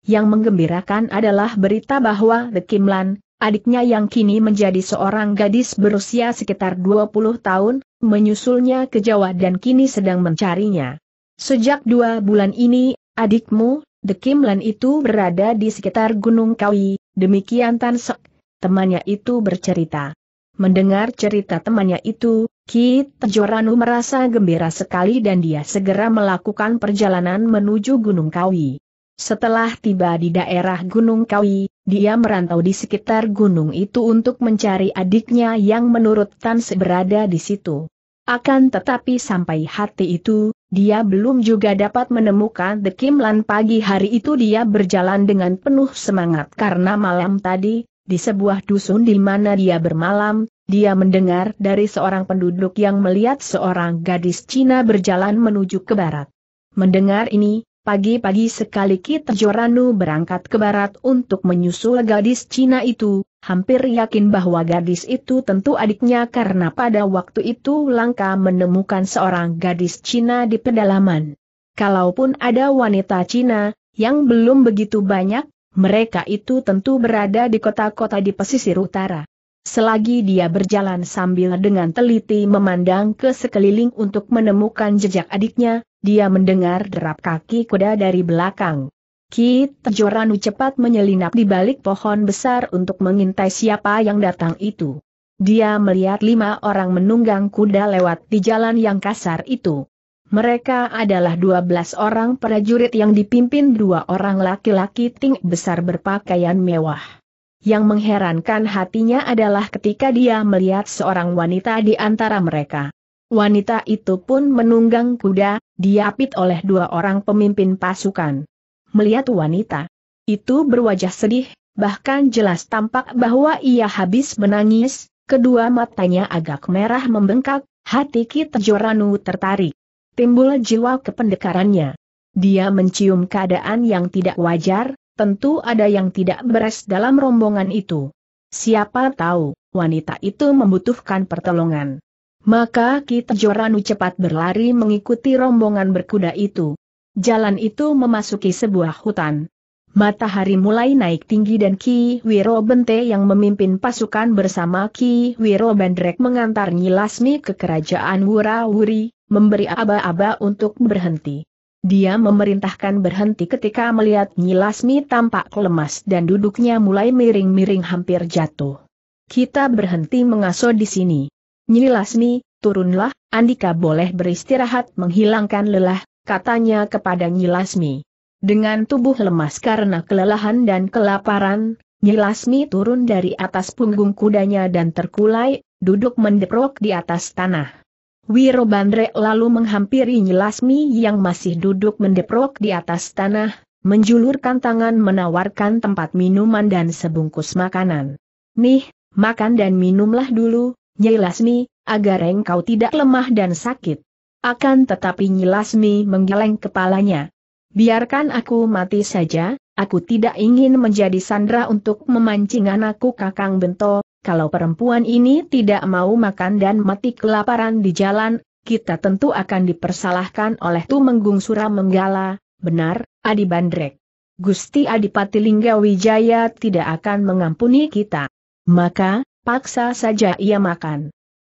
Speaker 1: Yang menggembirakan adalah berita bahwa The Kim Lan, adiknya yang kini menjadi seorang gadis berusia sekitar 20 tahun, menyusulnya ke Jawa dan kini sedang mencarinya. Sejak dua bulan ini, adikmu, The Kimlan itu berada di sekitar Gunung Kawi, demikian Tan Sek, temannya itu bercerita. Mendengar cerita temannya itu, Kit Tejoranu merasa gembira sekali dan dia segera melakukan perjalanan menuju Gunung Kawi. Setelah tiba di daerah Gunung Kawi, dia merantau di sekitar gunung itu untuk mencari adiknya yang menurut Tan berada di situ. Akan tetapi sampai hati itu, dia belum juga dapat menemukan The Kim Lan pagi hari itu dia berjalan dengan penuh semangat karena malam tadi, di sebuah dusun di mana dia bermalam, dia mendengar dari seorang penduduk yang melihat seorang gadis Cina berjalan menuju ke barat. Mendengar ini, pagi-pagi sekali Kit Joranu berangkat ke barat untuk menyusul gadis Cina itu, hampir yakin bahwa gadis itu tentu adiknya karena pada waktu itu Langka menemukan seorang gadis Cina di pedalaman. Kalaupun ada wanita Cina, yang belum begitu banyak, mereka itu tentu berada di kota-kota di pesisir utara. Selagi dia berjalan sambil dengan teliti memandang ke sekeliling untuk menemukan jejak adiknya, dia mendengar derap kaki kuda dari belakang. Kit Joranu cepat menyelinap di balik pohon besar untuk mengintai siapa yang datang itu. Dia melihat lima orang menunggang kuda lewat di jalan yang kasar itu. Mereka adalah 12 orang prajurit yang dipimpin dua orang laki-laki ting besar berpakaian mewah. Yang mengherankan hatinya adalah ketika dia melihat seorang wanita di antara mereka. Wanita itu pun menunggang kuda, diapit oleh dua orang pemimpin pasukan melihat wanita. Itu berwajah sedih, bahkan jelas tampak bahwa ia habis menangis, kedua matanya agak merah membengkak, hati kita Joranu tertarik. Timbul jiwa kependekarannya. Dia mencium keadaan yang tidak wajar, tentu ada yang tidak beres dalam rombongan itu. Siapa tahu, wanita itu membutuhkan pertolongan. Maka kita Joranu cepat berlari mengikuti rombongan berkuda itu. Jalan itu memasuki sebuah hutan. Matahari mulai naik tinggi dan Ki Wiro Bente yang memimpin pasukan bersama Ki Wiro Bandrek mengantar Nyi Lasmi ke kerajaan Wurawuri, memberi aba-aba untuk berhenti. Dia memerintahkan berhenti ketika melihat Nyi Lasmi tampak lemas dan duduknya mulai miring-miring hampir jatuh. Kita berhenti mengaso di sini. Nyi Lasmi, turunlah, Andika boleh beristirahat menghilangkan lelah, katanya kepada Nyilasmi. Dengan tubuh lemas karena kelelahan dan kelaparan, Nyilasmi turun dari atas punggung kudanya dan terkulai, duduk mendeprok di atas tanah. Wiro Bandrek lalu menghampiri Nyilasmi yang masih duduk mendeprok di atas tanah, menjulurkan tangan menawarkan tempat minuman dan sebungkus makanan. Nih, makan dan minumlah dulu, Nyilasmi, agar engkau tidak lemah dan sakit. Akan tetapi Nyilasmi menggeleng kepalanya. Biarkan aku mati saja, aku tidak ingin menjadi sandra untuk memancing anakku kakang bento, kalau perempuan ini tidak mau makan dan mati kelaparan di jalan, kita tentu akan dipersalahkan oleh Tumenggung menggala, benar, Adi Bandrek. Gusti Adipati Lingga Wijaya tidak akan mengampuni kita. Maka, paksa saja ia makan.